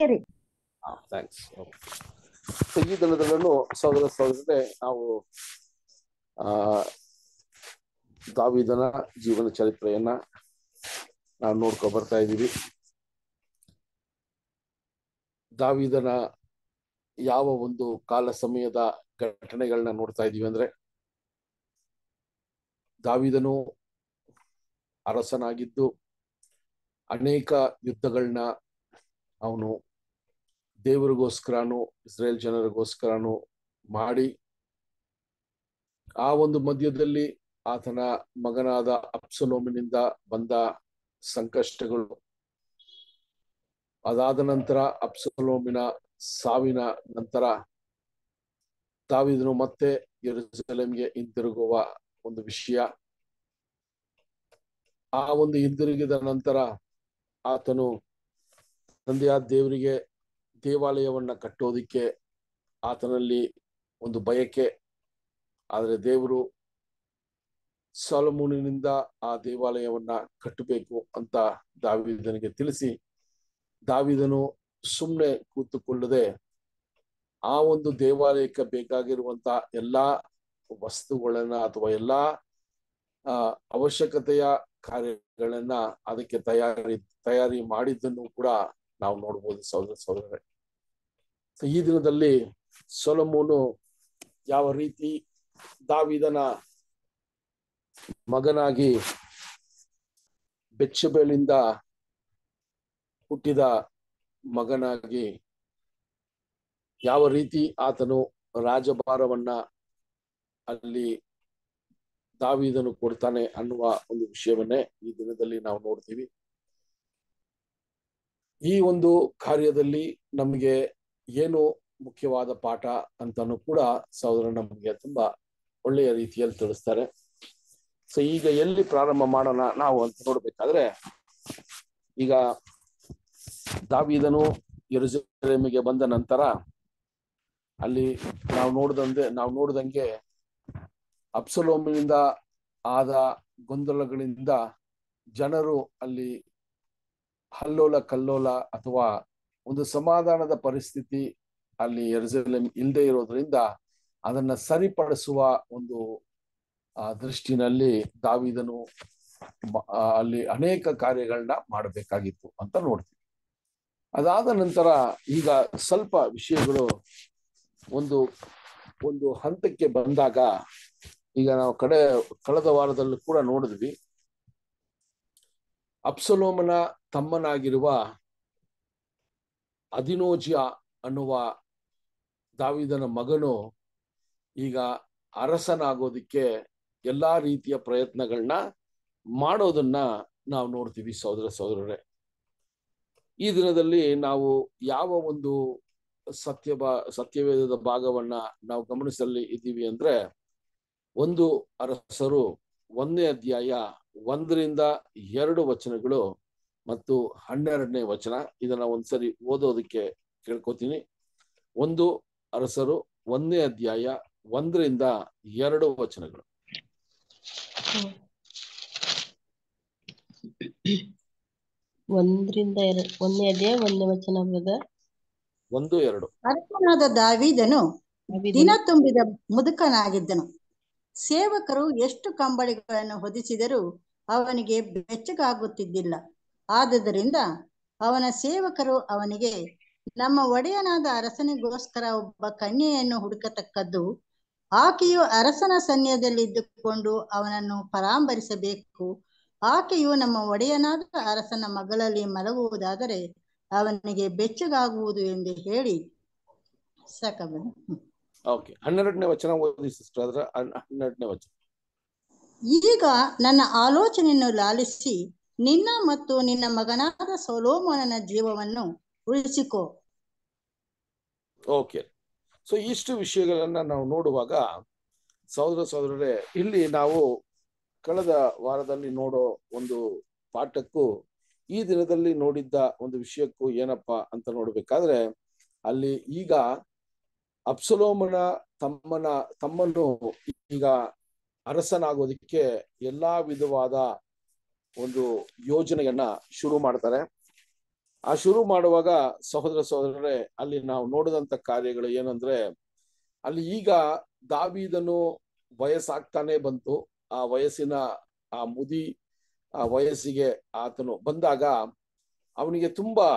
thanks ಈ ದಿನದಲ್ಲೂ ಸಹೋದರ ನಾವು ದಾವಿದನ ಜೀವನ ಚರಿತ್ರೆಯನ್ನ ನಾವು ನೋಡ್ಕೊ ಬರ್ತಾ ಇದ್ದೀವಿ ದಾವಿದನ ಯಾವ ಒಂದು ಕಾಲ ಸಮಯದ ಘಟನೆಗಳನ್ನ ನೋಡ್ತಾ ಇದೀವಿ ಅಂದ್ರೆ ದಾವಿದನು ಅರಸನಾಗಿದ್ದು ಅನೇಕ ಯುದ್ಧಗಳನ್ನ ಅವನು ದೇವರಿಗೋಸ್ಕರನು ಇಸ್ರೇಲ್ ಜನರಿಗೋಸ್ಕರನು ಮಾಡಿ ಆ ಒಂದು ಮಧ್ಯದಲ್ಲಿ ಆತನ ಮಗನಾದ ಅಪ್ಸಲೋಮಿನಿಂದ ಬಂದ ಸಂಕಷ್ಟಗಳು ಅದಾದ ನಂತರ ಅಪ್ಸಲೋಮಿನ ಸಾವಿನ ನಂತರ ತಾವಿದನು ಮತ್ತೆ ಯರುಸಲೇಮ್ಗೆ ಹಿಂದಿರುಗುವ ಒಂದು ವಿಷಯ ಆ ಒಂದು ಹಿಂದಿರುಗಿದ ನಂತರ ಆತನು ತಂದೆಯ ದೇವರಿಗೆ ದೇವಾಲಯವನ್ನ ಕಟ್ಟೋದಿಕ್ಕೆ ಆತನಲ್ಲಿ ಒಂದು ಬಯಕೆ ಆದರೆ ದೇವರು ಸಾಲಮೂನಿನಿಂದ ಆ ದೇವಾಲಯವನ್ನ ಕಟ್ಟಬೇಕು ಅಂತ ದಾವಿದನಿಗೆ ತಿಳಿಸಿ ದಾವಿದನು ಸುಮ್ಮನೆ ಕೂತುಕೊಳ್ಳದೆ ಆ ಒಂದು ದೇವಾಲಯಕ್ಕೆ ಬೇಕಾಗಿರುವಂತಹ ಎಲ್ಲಾ ವಸ್ತುಗಳನ್ನ ಅಥವಾ ಎಲ್ಲಾ ಅವಶ್ಯಕತೆಯ ಕಾರ್ಯಗಳನ್ನ ಅದಕ್ಕೆ ತಯಾರಿ ತಯಾರಿ ಮಾಡಿದ್ದನ್ನು ಕೂಡ ನಾವು ನೋಡ್ಬೋದು ಸಹೋದರ ಸಹೋದರರೇ ಈ ದಿನದಲ್ಲಿ ಸೊಲಮೂನು ಯಾವ ರೀತಿ ದಾವಿದನ ಮಗನಾಗಿ ಬೆಚ್ಚಬೇಲಿಂದ ಹುಟ್ಟಿದ ಮಗನಾಗಿ ಯಾವ ರೀತಿ ಆತನು ರಾಜಭಾರವನ್ನ ಅಲ್ಲಿ ದಾವಿದನು ಕೊಡ್ತಾನೆ ಅನ್ನುವ ಒಂದು ವಿಷಯವನ್ನೇ ಈ ದಿನದಲ್ಲಿ ನಾವು ನೋಡ್ತೀವಿ ಈ ಒಂದು ಕಾರ್ಯದಲ್ಲಿ ನಮಗೆ ಏನು ಮುಖ್ಯವಾದ ಪಾಠ ಅಂತಾನು ಕೂಡ ಸಹೋದರ ನಮಗೆ ತುಂಬಾ ಒಳ್ಳೆಯ ರೀತಿಯಲ್ಲಿ ತಿಳಿಸ್ತಾರೆ ಸೊ ಈಗ ಎಲ್ಲಿ ಪ್ರಾರಂಭ ಮಾಡೋಣ ನಾವು ಅಂತ ನೋಡ್ಬೇಕಾದ್ರೆ ಈಗ ದಾವಿದನು ಯರುಜಲೇಮಿಗೆ ಬಂದ ನಂತರ ಅಲ್ಲಿ ನಾವು ನೋಡಿದಂತೆ ನಾವು ನೋಡ್ದಂಗೆ ಅಪ್ಸಲೋಮಿನಿಂದ ಆದ ಗೊಂದಲಗಳಿಂದ ಜನರು ಅಲ್ಲಿ ಹಲ್ಲೋಲ ಕಲ್ಲೋಲ ಅಥವಾ ಒಂದು ಸಮಾಧಾನದ ಪರಿಸ್ಥಿತಿ ಅಲ್ಲಿ ಎರಜಲೆಂ ಇಲ್ಲದೆ ಇರೋದ್ರಿಂದ ಅದನ್ನ ಸರಿಪಡಿಸುವ ಒಂದು ದೃಷ್ಟಿನಲ್ಲಿ ದಾವಿದನು ಅಲ್ಲಿ ಅನೇಕ ಕಾರ್ಯಗಳನ್ನ ಮಾಡಬೇಕಾಗಿತ್ತು ಅಂತ ನೋಡ್ತೀವಿ ಅದಾದ ನಂತರ ಈಗ ಸ್ವಲ್ಪ ವಿಷಯಗಳು ಒಂದು ಒಂದು ಹಂತಕ್ಕೆ ಬಂದಾಗ ಈಗ ನಾವು ಕಡೆ ಕಳೆದ ವಾರದಲ್ಲೂ ಕೂಡ ನೋಡಿದ್ವಿ ಅಪ್ಸಲೋಮನ ತಮ್ಮನಾಗಿರುವ ಅದಿನೋಜಿಯ ಅನ್ನುವ ದಾವಿದನ ಮಗನು ಈಗ ಅರಸನಾಗೋದಿಕ್ಕೆ ಎಲ್ಲಾ ರೀತಿಯ ಪ್ರಯತ್ನಗಳನ್ನ ಮಾಡೋದನ್ನ ನಾವು ನೋಡ್ತೀವಿ ಸಹೋದರ ಸಹೋದರರೇ ಈ ದಿನದಲ್ಲಿ ನಾವು ಯಾವ ಒಂದು ಸತ್ಯ ಬಾ ಸತ್ಯವೇದದ ಭಾಗವನ್ನ ನಾವು ಗಮನಿಸಲಿ ಇದ್ದೀವಿ ಅಂದ್ರೆ ಒಂದು ಅರಸರು ಒಂದನೇ ಅಧ್ಯಾಯ ಒಂದರಿಂದ ಎರಡು ವಚನಗಳು ಮತ್ತು ಹನ್ನೆರಡನೇ ವಚನ ಇದನ್ನ ಒಂದ್ಸರಿ ಓದೋದಕ್ಕೆ ಕೇಳ್ಕೊತೀನಿ ಒಂದು ಅರಸರು ಒಂದನೇ ಅಧ್ಯಾಯ ಒಂದರಿಂದ ಎರಡು ವಚನಗಳು ಒಂದರಿಂದ ಒಂದನೇ ಅಧ್ಯಾಯ ಒಂದನೇ ವಚನ ಒಂದು ಎರಡು ಅರಸನಾದ ದಾವಿದನು ದಿನ ತುಂಬಿದ ಮುದುಕನಾಗಿದ್ದನು ಸೇವಕರು ಎಷ್ಟು ಕಂಬಳಿಗಳನ್ನು ಹೊದಿಸಿದರೂ ಅವನಿಗೆ ಬೆಚ್ಚಗಾಗುತ್ತಿದ್ದಿಲ್ಲ ಆದುದರಿಂದ ಅವನ ಸೇವಕರು ಅವನಿಗೆ ನಮ್ಮ ಒಡೆಯನಾದ ಅರಸನಿಗೋಸ್ಕರ ಒಬ್ಬ ಕನ್ಯೆಯನ್ನು ಹುಡುಕತಕ್ಕದ್ದು ಆಕೆಯು ಅರಸನ ಸೈನ್ಯದಲ್ಲಿದ್ದುಕೊಂಡು ಅವನನ್ನು ಪರಾಂಬರಿಸಬೇಕು ಆಕೆಯು ನಮ್ಮ ಒಡೆಯನಾದ ಅರಸನ ಮಗಳಲ್ಲಿ ಮಲಗುವುದಾದರೆ ಅವನಿಗೆ ಬೆಚ್ಚಗಾಗುವುದು ಎಂದು ಹೇಳಿ ಓಕೆ ವಚನ ಈಗ ನನ್ನ ಆಲೋಚನೆಯನ್ನು ಲಾಲಿಸಿ ನಿನ್ನ ಮತ್ತು ನಿನ್ನ ಮಗನಾದ ಸೋಲೋಮನ ಜೀವವನ್ನು ಉಳಿಸಿಕೋ ಓಕೆ ಸೊ ಇಷ್ಟು ವಿಷಯಗಳನ್ನ ನಾವು ನೋಡುವಾಗ ಸಹೋದರ ಸಹೋದರರೇ ಇಲ್ಲಿ ನಾವು ಕಳೆದ ವಾರದಲ್ಲಿ ನೋಡೋ ಒಂದು ಪಾಠಕ್ಕೂ ಈ ದಿನದಲ್ಲಿ ನೋಡಿದ್ದ ಒಂದು ವಿಷಯಕ್ಕೂ ಏನಪ್ಪಾ ಅಂತ ನೋಡ್ಬೇಕಾದ್ರೆ ಅಲ್ಲಿ ಈಗ ಅಪ್ಸಲೋಮನ ತಮ್ಮನ ತಮ್ಮನ್ನು ಈಗ ಅರಸನಾಗೋದಿಕ್ಕೆ ಎಲ್ಲಾ ವಿಧವಾದ ಒಂದು ಯೋಜನೆಯನ್ನ ಶುರು ಮಾಡ್ತಾರೆ ಆ ಶುರು ಮಾಡುವಾಗ ಸಹೋದರ ಸಹೋದರರೇ ಅಲ್ಲಿ ನಾವು ನೋಡಿದಂತ ಕಾರ್ಯಗಳು ಏನಂದ್ರೆ ಅಲ್ಲಿ ಈಗ ದಾವಿದನು ವಯಸ್ಸಾಗ್ತಾನೆ ಬಂತು ಆ ವಯಸ್ಸಿನ ಆ ಮುದಿ ಆ ವಯಸ್ಸಿಗೆ ಆತನು ಬಂದಾಗ ಅವನಿಗೆ ತುಂಬಾ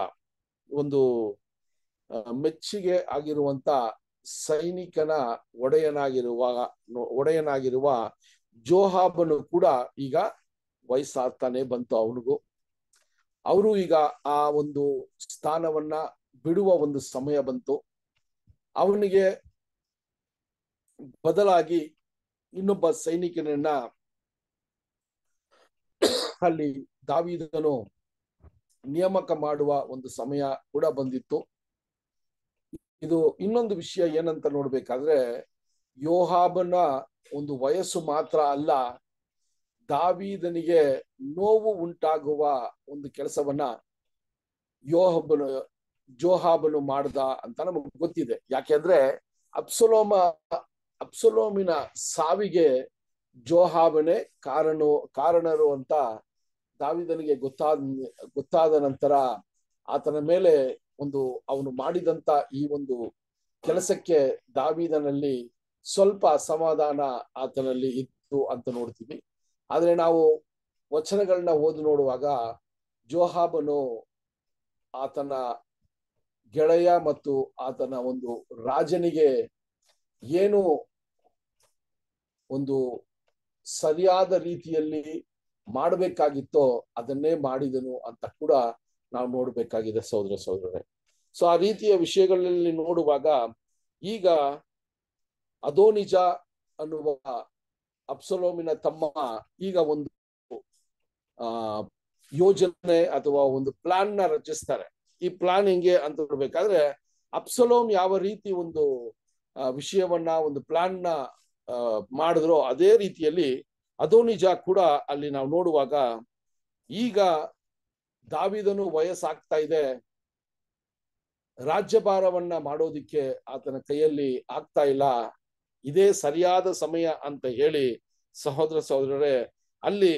ಒಂದು ಮೆಚ್ಚುಗೆ ಆಗಿರುವಂತ ಸೈನಿಕನ ಒಡೆಯನಾಗಿರುವ ಒಡೆಯನಾಗಿರುವ ಜೋಹಾಬನು ಕೂಡ ಈಗ ವಯಸ್ಸಾಗ್ತಾನೆ ಬಂತು ಅವನಿಗೂ ಅವರು ಈಗ ಆ ಒಂದು ಸ್ಥಾನವನ್ನ ಬಿಡುವ ಒಂದು ಸಮಯ ಬಂತು ಅವನಿಗೆ ಬದಲಾಗಿ ಇನ್ನೊಬ್ಬ ಸೈನಿಕನನ್ನ ಅಲ್ಲಿ ದಾವಿದನು ನೇಮಕ ಮಾಡುವ ಒಂದು ಸಮಯ ಕೂಡ ಬಂದಿತ್ತು ಇದು ಇನ್ನೊಂದು ವಿಷಯ ಏನಂತ ನೋಡ್ಬೇಕಾದ್ರೆ ಯೋಹಾಬನ ಒಂದು ವಯಸ್ಸು ಮಾತ್ರ ಅಲ್ಲ ದಾವೀದನಿಗೆ ನೋವು ಉಂಟಾಗುವ ಒಂದು ಕೆಲಸವನ್ನ ಯೋಹಬ್ಬನು ಜೋಹಾಬನು ಮಾಡ್ದ ಅಂತ ನಮಗೆ ಗೊತ್ತಿದೆ ಯಾಕೆಂದ್ರೆ ಅಪ್ಸಲೋಮ ಅಪ್ಸಲೋಮಿನ ಸಾವಿಗೆ ಜೋಹಾಬನೇ ಕಾರಣ ಕಾರಣರು ಅಂತ ದಾವಿದನಿಗೆ ಗೊತ್ತಾದ ಗೊತ್ತಾದ ನಂತರ ಆತನ ಮೇಲೆ ಒಂದು ಅವನು ಮಾಡಿದಂತ ಈ ಒಂದು ಕೆಲಸಕ್ಕೆ ದಾವಿದನಲ್ಲಿ ಸ್ವಲ್ಪ ಸಮಾಧಾನ ಆತನಲ್ಲಿ ಇತ್ತು ಅಂತ ನೋಡ್ತೀವಿ ಆದರೆ ನಾವು ವಚನಗಳನ್ನ ಓದಿ ನೋಡುವಾಗ ಜೋಹಾಬನು ಆತನ ಗೆಳೆಯ ಮತ್ತು ಆತನ ಒಂದು ರಾಜನಿಗೆ ಏನು ಒಂದು ಸರಿಯಾದ ರೀತಿಯಲ್ಲಿ ಮಾಡಬೇಕಾಗಿತ್ತೋ ಅದನ್ನೇ ಮಾಡಿದನು ಅಂತ ಕೂಡ ನಾವು ನೋಡಬೇಕಾಗಿದೆ ಸಹೋದರ ಸಹೋದರರೇ ಸೊ ಆ ರೀತಿಯ ವಿಷಯಗಳಲ್ಲಿ ನೋಡುವಾಗ ಈಗ ಅದೋ ನಿಜ ಅನ್ನುವ ಅಪ್ಸಲೋಮಿನ ತಮ್ಮ ಈಗ ಒಂದು ಆ ಯೋಜನೆ ಅಥವಾ ಒಂದು ಪ್ಲಾನ್ ನ ರಚಿಸ್ತಾರೆ ಈ ಪ್ಲಾನ್ ಹೆಂಗೆ ಅಂತ ನೋಡ್ಬೇಕಾದ್ರೆ ಅಪ್ಸಲೋಮ್ ಯಾವ ರೀತಿ ಒಂದು ವಿಷಯವನ್ನ ಒಂದು ಪ್ಲಾನ್ ನ ಮಾಡಿದ್ರು ಅದೇ ರೀತಿಯಲ್ಲಿ ನಿಜ ಕೂಡ ಅಲ್ಲಿ ನಾವು ನೋಡುವಾಗ ಈಗ ದಾವಿದನು ವಯಸ್ಸಾಗ್ತಾ ಇದೆ ರಾಜ್ಯಭಾರವನ್ನ ಮಾಡೋದಿಕ್ಕೆ ಆತನ ಕೈಯಲ್ಲಿ ಆಗ್ತಾ ಇಲ್ಲ ಇದೇ ಸರಿಯಾದ ಸಮಯ ಅಂತ ಹೇಳಿ ಸಹೋದರ ಸಹೋದರರೇ ಅಲ್ಲಿ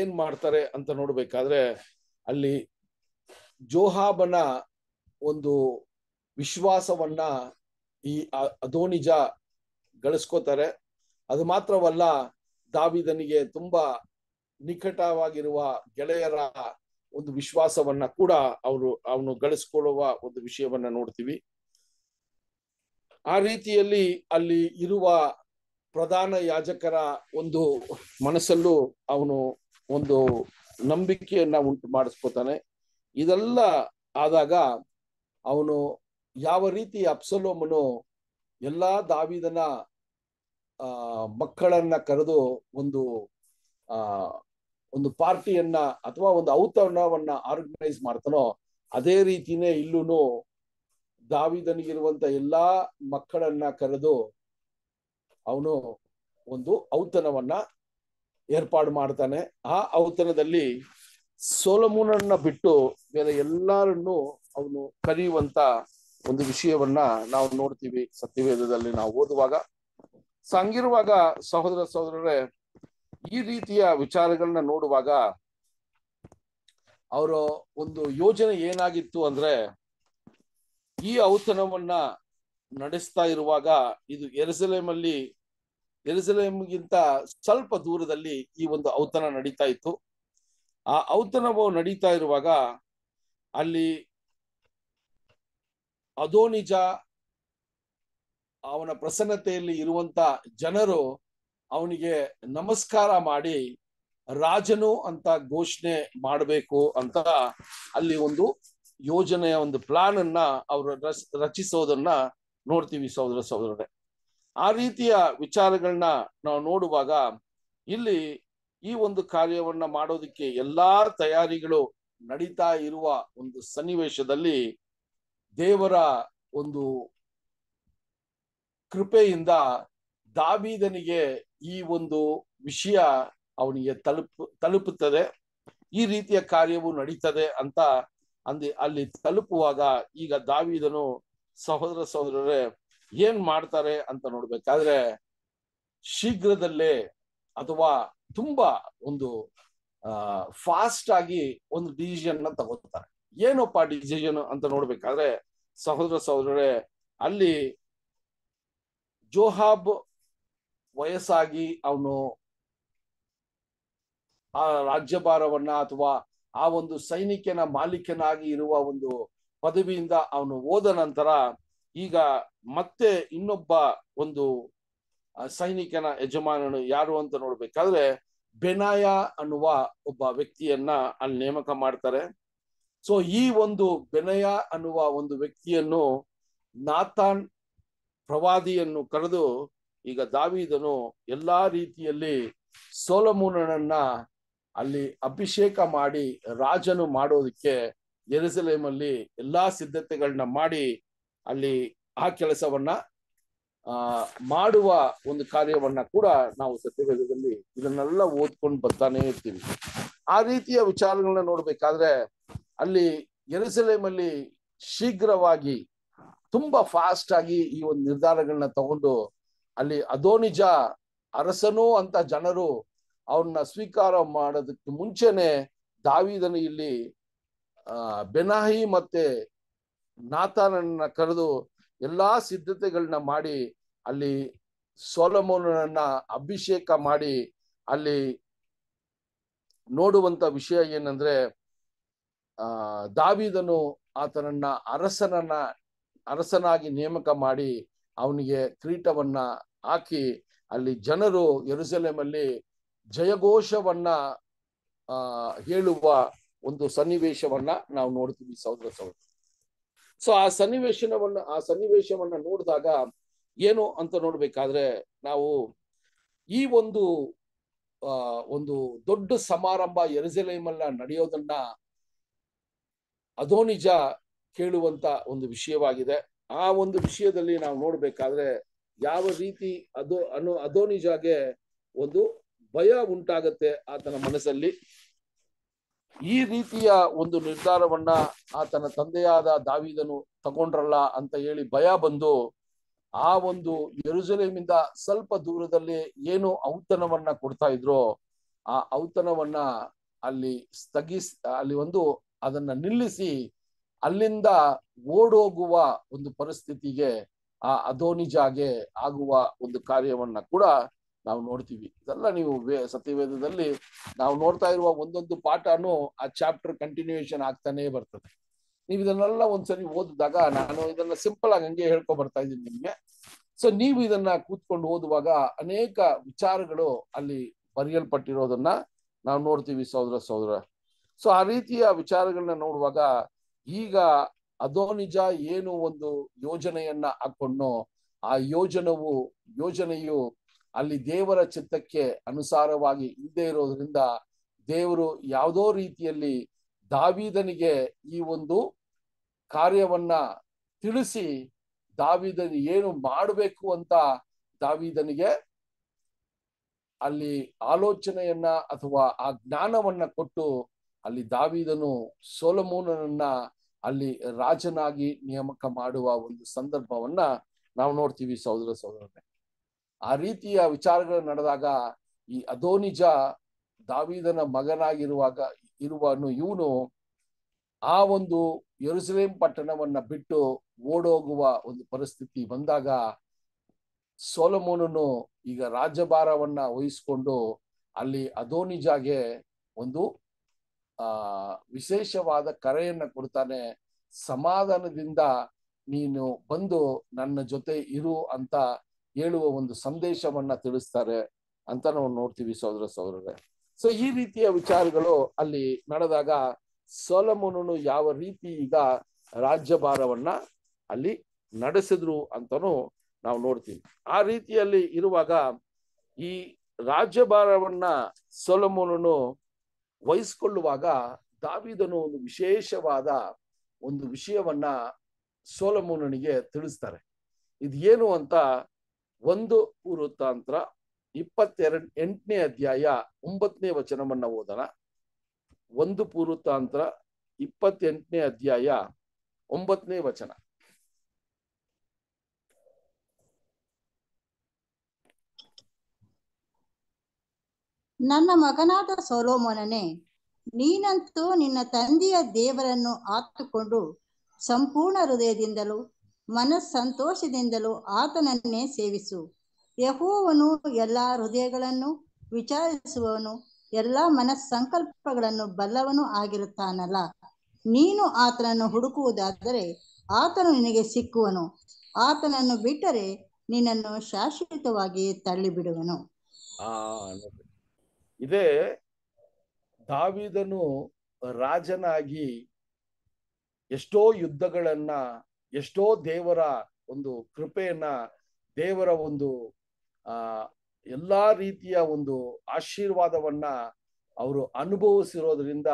ಏನ್ ಮಾಡ್ತಾರೆ ಅಂತ ನೋಡ್ಬೇಕಾದ್ರೆ ಅಲ್ಲಿ ಜೋಹಾಬನ ಒಂದು ವಿಶ್ವಾಸವನ್ನ ಈ ಅದೋನಿಜ ಗಳಿಸ್ಕೋತಾರೆ ಅದು ಮಾತ್ರವಲ್ಲ ದಾವಿದನಿಗೆ ತುಂಬಾ ನಿಕಟವಾಗಿರುವ ಗೆಳೆಯರ ಒಂದು ವಿಶ್ವಾಸವನ್ನ ಕೂಡ ಅವರು ಅವನು ಗಳಿಸ್ಕೊಳ್ಳುವ ಒಂದು ವಿಷಯವನ್ನ ನೋಡ್ತೀವಿ ಆ ರೀತಿಯಲ್ಲಿ ಅಲ್ಲಿ ಇರುವ ಪ್ರಧಾನ ಯಾಜಕರ ಒಂದು ಮನಸ್ಸಲ್ಲೂ ಅವನು ಒಂದು ನಂಬಿಕೆಯನ್ನ ಉಂಟು ಮಾಡಿಸ್ಕೋತಾನೆ ಇದೆಲ್ಲ ಆದಾಗ ಅವನು ಯಾವ ರೀತಿ ಅಪ್ಸಲೋಮನು ಎಲ್ಲಾ ದಾವಿದನ ಮಕ್ಕಳನ್ನ ಕರೆದು ಒಂದು ಒಂದು ಪಾರ್ಟಿಯನ್ನ ಅಥವಾ ಒಂದು ಔತಣವನ್ನ ಆರ್ಗನೈಸ್ ಮಾಡ್ತಾನೋ ಅದೇ ರೀತಿನೇ ಇಲ್ಲೂ ದಾವಿದನಿಗಿರುವಂತ ಎಲ್ಲಾ ಮಕ್ಕಳನ್ನ ಕರೆದು ಅವನು ಒಂದು ಔತಣವನ್ನ ಏರ್ಪಾಡು ಮಾಡ್ತಾನೆ ಆ ಔತಣದಲ್ಲಿ ಸೋಲಮೂನನ್ನ ಬಿಟ್ಟು ಬೇರೆ ಎಲ್ಲರನ್ನು ಅವನು ಕರೆಯುವಂತ ಒಂದು ವಿಷಯವನ್ನ ನಾವು ನೋಡ್ತೀವಿ ಸತ್ಯವೇದದಲ್ಲಿ ನಾವು ಓದುವಾಗ ಸಂಗಿರುವಾಗ ಸಹೋದರ ಸಹೋದರರೇ ಈ ರೀತಿಯ ವಿಚಾರಗಳನ್ನ ನೋಡುವಾಗ ಅವರು ಒಂದು ಯೋಜನೆ ಏನಾಗಿತ್ತು ಅಂದ್ರೆ ಈ ಔತಣವನ್ನ ನಡೆಸ್ತಾ ಇರುವಾಗ ಇದು ಎರಸಲೇಮಲ್ಲಿ ಎರಸಲೇಮ್ಗಿಂತ ಸ್ವಲ್ಪ ದೂರದಲ್ಲಿ ಈ ಒಂದು ಔತಣ ನಡೀತಾ ಇತ್ತು ಆ ಔತಣವು ನಡೀತಾ ಇರುವಾಗ ಅಲ್ಲಿ ಅದೋನಿಜ ಅವನ ಪ್ರಸನ್ನತೆಯಲ್ಲಿ ಇರುವಂತ ಜನರು ಅವನಿಗೆ ನಮಸ್ಕಾರ ಮಾಡಿ ರಾಜನು ಅಂತ ಘೋಷಣೆ ಮಾಡಬೇಕು ಅಂತ ಅಲ್ಲಿ ಒಂದು ಯೋಜನೆಯ ಒಂದು ಪ್ಲಾನ್ ಅನ್ನ ಅವರು ರಚಿಸೋದನ್ನ ನೋಡ್ತೀವಿ ಸಹೋದರ ಸಹೋದರರೇ ಆ ರೀತಿಯ ವಿಚಾರಗಳನ್ನ ನಾವು ನೋಡುವಾಗ ಇಲ್ಲಿ ಈ ಒಂದು ಕಾರ್ಯವನ್ನ ಮಾಡೋದಕ್ಕೆ ಎಲ್ಲಾ ತಯಾರಿಗಳು ನಡೀತಾ ಇರುವ ಒಂದು ಸನ್ನಿವೇಶದಲ್ಲಿ ದೇವರ ಒಂದು ಕೃಪೆಯಿಂದ ದಾಬೀದನಿಗೆ ಈ ಒಂದು ವಿಷಯ ಅವನಿಗೆ ತಲುಪ ತಲುಪುತ್ತದೆ ಈ ರೀತಿಯ ಕಾರ್ಯವು ನಡೀತದೆ ಅಂತ ಅಂದಿ ಅಲ್ಲಿ ತಲುಪುವಾಗ ಈಗ ದಾವಿದನು ಸಹೋದರ ಸಹೋದರರೇ ಏನ್ ಮಾಡ್ತಾರೆ ಅಂತ ನೋಡ್ಬೇಕಾದ್ರೆ ಶೀಘ್ರದಲ್ಲೇ ಅಥವಾ ತುಂಬಾ ಒಂದು ಫಾಸ್ಟ್ ಆಗಿ ಒಂದು ಡಿಸಿಷನ್ ನ ತಗೋತಾರೆ ಏನಪ್ಪ ಡಿಸಿಷನ್ ಅಂತ ನೋಡ್ಬೇಕಾದ್ರೆ ಸಹೋದರ ಸಹೋದರರೇ ಅಲ್ಲಿ ಜೋಹಾಬ್ ವಯಸ್ಸಾಗಿ ಅವನು ಆ ರಾಜ್ಯಭಾರವನ್ನ ಅಥವಾ ಆ ಒಂದು ಸೈನಿಕನ ಮಾಲೀಕನಾಗಿ ಇರುವ ಒಂದು ಪದವಿಯಿಂದ ಅವನು ಹೋದ ನಂತರ ಈಗ ಮತ್ತೆ ಇನ್ನೊಬ್ಬ ಒಂದು ಸೈನಿಕನ ಯಜಮಾನನು ಯಾರು ಅಂತ ನೋಡ್ಬೇಕಾದ್ರೆ ಬೆನಾಯ ಅನ್ನುವ ಒಬ್ಬ ವ್ಯಕ್ತಿಯನ್ನ ಅಲ್ಲಿ ನೇಮಕ ಮಾಡ್ತಾರೆ ಸೊ ಈ ಒಂದು ಬೆನಯ ಅನ್ನುವ ಒಂದು ವ್ಯಕ್ತಿಯನ್ನು ನಾಥಾನ್ ಪ್ರವಾದಿಯನ್ನು ಕರೆದು ಈಗ ದಾವಿದನು ಎಲ್ಲಾ ರೀತಿಯಲ್ಲಿ ಸೋಲಮೂನನನ್ನ ಅಲ್ಲಿ ಅಭಿಷೇಕ ಮಾಡಿ ರಾಜನು ಮಾಡೋದಕ್ಕೆ ಜೆರುಸಲೇಮಲ್ಲಿ ಎಲ್ಲಾ ಸಿದ್ಧತೆಗಳನ್ನ ಮಾಡಿ ಅಲ್ಲಿ ಆ ಕೆಲಸವನ್ನ ಆ ಮಾಡುವ ಒಂದು ಕಾರ್ಯವನ್ನ ಕೂಡ ನಾವು ಸತ್ಯವೇದದಲ್ಲಿ ಇದನ್ನೆಲ್ಲ ಓದ್ಕೊಂಡು ಬರ್ತಾನೆ ಇರ್ತೀವಿ ಆ ರೀತಿಯ ವಿಚಾರಗಳನ್ನ ನೋಡ್ಬೇಕಾದ್ರೆ ಅಲ್ಲಿ ಗೆರೆಸಲೇಮಲ್ಲಿ ಶೀಘ್ರವಾಗಿ ತುಂಬಾ ಫಾಸ್ಟ್ ಆಗಿ ಈ ಒಂದು ನಿರ್ಧಾರಗಳನ್ನ ತಗೊಂಡು ಅಲ್ಲಿ ಅದೋನಿಜ ಅರಸನೂ ಅಂತ ಜನರು ಅವ್ರನ್ನ ಸ್ವೀಕಾರ ಮಾಡೋದಕ್ಕೆ ಮುಂಚೆನೆ ದಾವಿದನು ಇಲ್ಲಿ ಬೆನಾಹಿ ಮತ್ತೆ ನಾಥಾನನ್ನ ಕರೆದು ಎಲ್ಲಾ ಸಿದ್ಧತೆಗಳನ್ನ ಮಾಡಿ ಅಲ್ಲಿ ಸೋಲಮೋನನ್ನ ಅಭಿಷೇಕ ಮಾಡಿ ಅಲ್ಲಿ ನೋಡುವಂತ ವಿಷಯ ಏನಂದ್ರೆ ಆ ದಾವಿದನು ಆತನನ್ನ ಅರಸನನ್ನ ಅರಸನಾಗಿ ನೇಮಕ ಮಾಡಿ ಅವನಿಗೆ ಕ್ರೀಟವನ್ನ ಹಾಕಿ ಅಲ್ಲಿ ಜನರು ಎರುಸಲೇಮಲ್ಲಿ ಜಯಘೋಷವನ್ನ ಆ ಹೇಳುವ ಒಂದು ಸನ್ನಿವೇಶವನ್ನ ನಾವು ನೋಡ್ತೀವಿ ಸಹೋದರ ಸಹೋದರಿ ಸೊ ಆ ಸನ್ನಿವೇಶನವನ್ನ ಆ ಸನ್ನಿವೇಶವನ್ನ ನೋಡಿದಾಗ ಏನು ಅಂತ ನೋಡ್ಬೇಕಾದ್ರೆ ನಾವು ಈ ಒಂದು ಒಂದು ದೊಡ್ಡ ಸಮಾರಂಭ ಎರಿಸಲೇಮಲ್ಲ ನಡೆಯೋದನ್ನ ಅಧೋನಿಜ ಕೇಳುವಂತ ಒಂದು ವಿಷಯವಾಗಿದೆ ಆ ಒಂದು ವಿಷಯದಲ್ಲಿ ನಾವು ನೋಡ್ಬೇಕಾದ್ರೆ ಯಾವ ರೀತಿ ಅದು ಅನು ಅಧೋನಿಜಾಗೆ ಒಂದು ಭಯ ಉಂಟಾಗತ್ತೆ ಆತನ ಮನಸ್ಸಲ್ಲಿ ಈ ರೀತಿಯ ಒಂದು ನಿರ್ಧಾರವನ್ನ ಆತನ ತಂದೆಯಾದ ದಾವಿದನು ತಗೊಂಡ್ರಲ್ಲ ಅಂತ ಹೇಳಿ ಭಯ ಬಂದು ಆ ಒಂದು ಯರುಜಲೇಮಿಂದ ಸ್ವಲ್ಪ ದೂರದಲ್ಲಿ ಏನು ಔತಣವನ್ನ ಕೊಡ್ತಾ ಇದ್ರು ಆ ಔತಣವನ್ನ ಅಲ್ಲಿ ಸ್ಥಗಿಸ್ ಅಲ್ಲಿ ಒಂದು ಅದನ್ನ ನಿಲ್ಲಿಸಿ ಅಲ್ಲಿಂದ ಓಡೋಗುವ ಒಂದು ಪರಿಸ್ಥಿತಿಗೆ ಆ ಅಧೋನಿಜಾಗೆ ಆಗುವ ಒಂದು ಕಾರ್ಯವನ್ನ ಕೂಡ ನಾವು ನೋಡ್ತೀವಿ ಇದೆಲ್ಲ ನೀವು ಸತ್ಯವೇದದಲ್ಲಿ ನಾವು ನೋಡ್ತಾ ಇರುವ ಒಂದೊಂದು ಪಾಠನು ಆ ಚಾಪ್ಟರ್ ಕಂಟಿನ್ಯೂಯೇಷನ್ ಆಗ್ತಾನೆ ಬರ್ತದೆ ನೀವು ಇದನ್ನೆಲ್ಲ ಒಂದ್ಸರಿ ಓದಿದಾಗ ನಾನು ಇದನ್ನ ಸಿಂಪಲ್ ಆಗಿ ಹಂಗೆ ಹೇಳ್ಕೊ ಬರ್ತಾ ಇದ್ದೀನಿ ನಿಮ್ಗೆ ಸೊ ನೀವು ಇದನ್ನ ಕೂತ್ಕೊಂಡು ಓದುವಾಗ ಅನೇಕ ವಿಚಾರಗಳು ಅಲ್ಲಿ ಬರೆಯಲ್ಪಟ್ಟಿರೋದನ್ನ ನಾವು ನೋಡ್ತೀವಿ ಸಹೋದರ ಸಹೋದರ ಸೊ ಆ ರೀತಿಯ ವಿಚಾರಗಳನ್ನ ನೋಡುವಾಗ ಈಗ ಅದೋ ನಿಜ ಏನು ಒಂದು ಯೋಜನೆಯನ್ನ ಹಾಕೊಂಡು ಆ ಯೋಜನವು ಯೋಜನೆಯು ಅಲ್ಲಿ ದೇವರ ಚಿತ್ತಕ್ಕೆ ಅನುಸಾರವಾಗಿ ಇಲ್ಲದೆ ಇರೋದ್ರಿಂದ ದೇವರು ಯಾವುದೋ ರೀತಿಯಲ್ಲಿ ದಾವಿದನಿಗೆ ಈ ಒಂದು ಕಾರ್ಯವನ್ನ ತಿಳಿಸಿ ದಾವಿದನ್ ಏನು ಮಾಡಬೇಕು ಅಂತ ದಾವಿದನಿಗೆ ಅಲ್ಲಿ ಆಲೋಚನೆಯನ್ನ ಅಥವಾ ಆ ಜ್ಞಾನವನ್ನ ಕೊಟ್ಟು ಅಲ್ಲಿ ದಾವಿದನು ಸೋಲಮೂನನನ್ನ ಅಲ್ಲಿ ರಾಜನಾಗಿ ನೇಮಕ ಮಾಡುವ ಒಂದು ಸಂದರ್ಭವನ್ನ ನಾವು ನೋಡ್ತೀವಿ ಸಹೋದರ ಸಹೋದರನೇ ಆ ರೀತಿಯ ವಿಚಾರಗಳು ನಡೆದಾಗ ಈ ಅಧೋನಿಜ ದಾವಿದನ ಮಗನಾಗಿರುವಾಗ ಇರುವನು ಇವನು ಆ ಒಂದು ಯರುಸಲೇಂ ಪಟ್ಟಣವನ್ನ ಬಿಟ್ಟು ಓಡೋಗುವ ಒಂದು ಪರಿಸ್ಥಿತಿ ಬಂದಾಗ ಸೋಲಮೋನನು ಈಗ ರಾಜ್ಯಭಾರವನ್ನ ವಹಿಸಿಕೊಂಡು ಅಲ್ಲಿ ಅಧೋನಿಜಾಗೆ ಒಂದು ಆ ವಿಶೇಷವಾದ ಕರೆಯನ್ನ ಕೊಡ್ತಾನೆ ಸಮಾಧಾನದಿಂದ ನೀನು ಬಂದು ನನ್ನ ಜೊತೆ ಇರು ಅಂತ ಹೇಳುವ ಒಂದು ಸಂದೇಶವನ್ನ ತಿಳಿಸ್ತಾರೆ ಅಂತ ನಾವು ನೋಡ್ತೀವಿ ಸಹೋದರ ಸಹೋದರರೇ ಸೊ ಈ ರೀತಿಯ ವಿಚಾರಗಳು ಅಲ್ಲಿ ನಡೆದಾಗ ಸೋಲಮೋನನು ಯಾವ ರೀತಿ ಈಗ ರಾಜ್ಯಭಾರವನ್ನ ಅಲ್ಲಿ ನಡೆಸಿದ್ರು ಅಂತನೂ ನಾವು ನೋಡ್ತೀವಿ ಆ ರೀತಿಯಲ್ಲಿ ಇರುವಾಗ ಈ ರಾಜ್ಯಭಾರವನ್ನ ಸೊಲಮೋನನು ವಹಿಸ್ಕೊಳ್ಳುವಾಗ ದಾವಿದನು ಒಂದು ವಿಶೇಷವಾದ ಒಂದು ವಿಷಯವನ್ನ ಸೋಲಮೋನನಿಗೆ ತಿಳಿಸ್ತಾರೆ ಇದು ಏನು ಅಂತ ಒಂದು ವೃತ್ತಾಂತರ ಇಪ್ಪತ್ತೆರಡು ಎಂಟನೇ ಅಧ್ಯಾಯ ಒಂಬತ್ತನೇ ವಚನವನ್ನು ಓದೋಣ ಒಂದು ಪೂರ್ವತಾಂತ್ರ ಇಪ್ಪತ್ತೆಂಟನೇ ಅಧ್ಯಾಯ ಒಂಬತ್ತನೇ ವಚನ ನನ್ನ ಮಗನಾದ ಸೋಲೋಮೋನನೇ ನೀನಂತೂ ನಿನ್ನ ತಂದೆಯ ದೇವರನ್ನು ಆತುಕೊಂಡು ಸಂಪೂರ್ಣ ಹೃದಯದಿಂದಲೂ ಮನಸ್ಸಂತೋಷದಿಂದಲೂ ಆತನನ್ನೇ ಸೇವಿಸು ಯಹೋವನು ಎಲ್ಲ ಹೃದಯಗಳನ್ನು ವಿಚಾರಿಸುವವನು ಎಲ್ಲ ಮನಸ್ಸಂಕಲ್ಪಗಳನ್ನು ಬಲ್ಲವನು ಆಗಿರುತ್ತಾನಲ್ಲ ನೀನು ಆತನನ್ನು ಹುಡುಕುವುದಾದರೆ ಆತನು ನಿನಗೆ ಸಿಕ್ಕುವನು ಆತನನ್ನು ಬಿಟ್ಟರೆ ನಿನ್ನನ್ನು ಶಾಶ್ವತವಾಗಿ ತಳ್ಳಿಬಿಡುವನು ಇದೇ ದಾವಿದನು ರಾಜನಾಗಿ ಎಷ್ಟೋ ಯುದ್ಧಗಳನ್ನ ಎಷ್ಟೋ ದೇವರ ಒಂದು ಕೃಪೆಯನ್ನ ದೇವರ ಒಂದು ಆ ಎಲ್ಲಾ ರೀತಿಯ ಒಂದು ಆಶೀರ್ವಾದವನ್ನ ಅವರು ಅನುಭವಿಸಿರೋದ್ರಿಂದ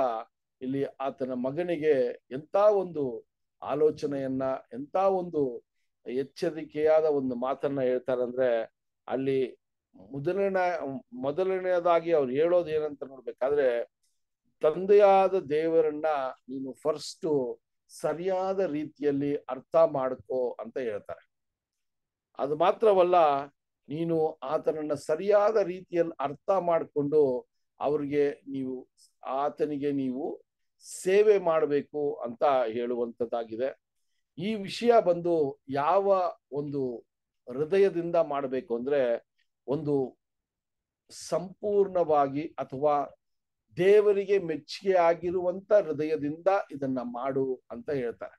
ಇಲ್ಲಿ ಆತನ ಮಗನಿಗೆ ಎಂತ ಒಂದು ಆಲೋಚನೆಯನ್ನ ಎಂತ ಒಂದು ಎಚ್ಚರಿಕೆಯಾದ ಒಂದು ಮಾತನ್ನ ಹೇಳ್ತಾರಂದ್ರೆ ಅಲ್ಲಿ ಮೊದಲನೇ ಮೊದಲನೆಯದಾಗಿ ಅವ್ರು ಹೇಳೋದು ಏನಂತ ನೋಡ್ಬೇಕಾದ್ರೆ ತಂದೆಯಾದ ದೇವರನ್ನ ನೀನು ಫಸ್ಟು ಸರಿಯಾದ ರೀತಿಯಲ್ಲಿ ಅರ್ಥ ಮಾಡ್ಕೋ ಅಂತ ಹೇಳ್ತಾರೆ ಅದು ಮಾತ್ರವಲ್ಲ ನೀನು ಆತನನ್ನ ಸರಿಯಾದ ರೀತಿಯಲ್ಲಿ ಅರ್ಥ ಮಾಡಿಕೊಂಡು ಅವ್ರಿಗೆ ನೀವು ಆತನಿಗೆ ನೀವು ಸೇವೆ ಮಾಡಬೇಕು ಅಂತ ಹೇಳುವಂತದ್ದಾಗಿದೆ ಈ ವಿಷಯ ಬಂದು ಯಾವ ಒಂದು ಹೃದಯದಿಂದ ಮಾಡಬೇಕು ಅಂದ್ರೆ ಒಂದು ಸಂಪೂರ್ಣವಾಗಿ ಅಥವಾ ದೇವರಿಗೆ ಮೆಚ್ಚುಗೆ ಆಗಿರುವಂತ ಹೃದಯದಿಂದ ಇದನ್ನ ಮಾಡು ಅಂತ ಹೇಳ್ತಾರೆ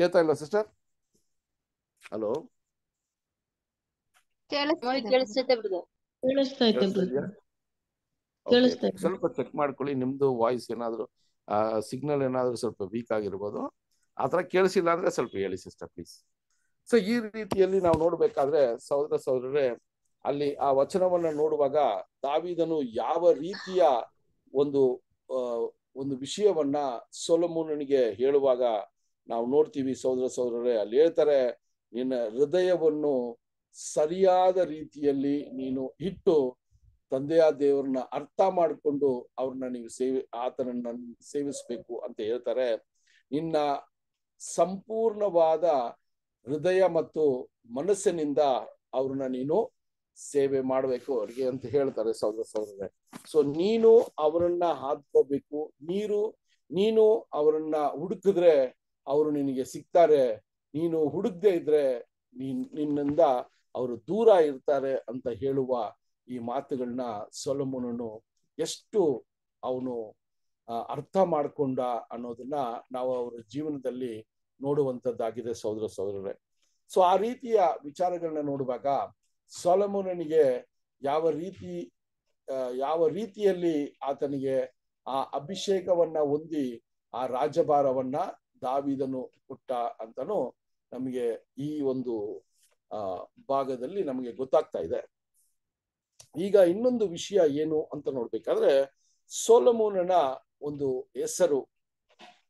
ಕೇಳ್ತಾ ಇಲ್ಲ ಸಿಸ್ಟರ್ ಹಲೋ ಸ್ವಲ್ಪ ಚೆಕ್ ಮಾಡ್ಕೊಳ್ಳಿ ನಿಮ್ದು ವಾಯ್ಸ್ ಏನಾದ್ರು ಸಿಗ್ನಲ್ ಏನಾದ್ರು ಸ್ವಲ್ಪ ವೀಕ್ ಆಗಿರ್ಬೋದು ಆತರ ಕೇಳಿಸಿಲ್ಲ ಅಂದ್ರೆ ಸ್ವಲ್ಪ ಹೇಳಿ ಸಿಸ್ಟರ್ ಪ್ಲೀಸ್ ಸೊ ಈ ರೀತಿಯಲ್ಲಿ ನಾವು ನೋಡ್ಬೇಕಾದ್ರೆ ಸಹೋದರ ಸಹೋದರರೇ ಅಲ್ಲಿ ಆ ವಚನವನ್ನ ನೋಡುವಾಗ ದಾವಿದನು ಯಾವ ರೀತಿಯ ಒಂದು ಒಂದು ವಿಷಯವನ್ನ ಸೊಲಮೂನನಿಗೆ ಹೇಳುವಾಗ ನಾವು ನೋಡ್ತೀವಿ ಸಹೋದರ ಸಹೋದರರೇ ಅಲ್ಲಿ ಹೇಳ್ತಾರೆ ನಿನ್ನ ಹೃದಯವನ್ನು ಸರಿಯಾದ ರೀತಿಯಲ್ಲಿ ನೀನು ಇಟ್ಟು ತಂದೆಯ ದೇವರನ್ನ ಅರ್ಥ ಮಾಡಿಕೊಂಡು ಅವ್ರನ್ನ ನೀವು ಸೇವೆ ಆತನನ್ನ ಸೇವಿಸ್ಬೇಕು ಅಂತ ಹೇಳ್ತಾರೆ ನಿನ್ನ ಸಂಪೂರ್ಣವಾದ ಹೃದಯ ಮತ್ತು ಮನಸ್ಸಿನಿಂದ ಅವ್ರನ್ನ ನೀನು ಸೇವೆ ಮಾಡಬೇಕು ಅವ್ರಿಗೆ ಅಂತ ಹೇಳ್ತಾರೆ ಸಹೋದರ ಸಹೋದರೇ ಸೊ ನೀನು ಅವರನ್ನ ಹಾದ್ಕೋಬೇಕು ನೀರು ನೀನು ಅವರನ್ನ ಹುಡುಕಿದ್ರೆ ಅವರು ನಿನಗೆ ಸಿಗ್ತಾರೆ ನೀನು ಹುಡುಕದೆ ಇದ್ರೆ ನೀನ್ ನಿನ್ನಿಂದ ಅವರು ದೂರ ಇರ್ತಾರೆ ಅಂತ ಹೇಳುವ ಈ ಮಾತುಗಳನ್ನ ಸೊಲಮುನನು ಎಷ್ಟು ಅವನು ಅರ್ಥ ಮಾಡ್ಕೊಂಡ ಅನ್ನೋದನ್ನ ನಾವು ಅವರ ಜೀವನದಲ್ಲಿ ನೋಡುವಂತದ್ದಾಗಿದೆ ಸಹೋದರ ಸಹೋದರರೇ ಸೊ ಆ ರೀತಿಯ ವಿಚಾರಗಳನ್ನ ನೋಡುವಾಗ ಸೊಲಮುನನಿಗೆ ಯಾವ ರೀತಿ ಯಾವ ರೀತಿಯಲ್ಲಿ ಆತನಿಗೆ ಆ ಅಭಿಷೇಕವನ್ನ ಹೊಂದಿ ಆ ರಾಜಭಾರವನ್ನ ದಾವಿದನು ಕೊಟ್ಟ ಅಂತನೂ ನಮಗೆ ಈ ಒಂದು ಆ ಭಾಗದಲ್ಲಿ ನಮಗೆ ಗೊತ್ತಾಗ್ತಾ ಇದೆ ಈಗ ಇನ್ನೊಂದು ವಿಷಯ ಏನು ಅಂತ ನೋಡ್ಬೇಕಾದ್ರೆ ಸೋಲಮೂನನ ಒಂದು ಹೆಸರು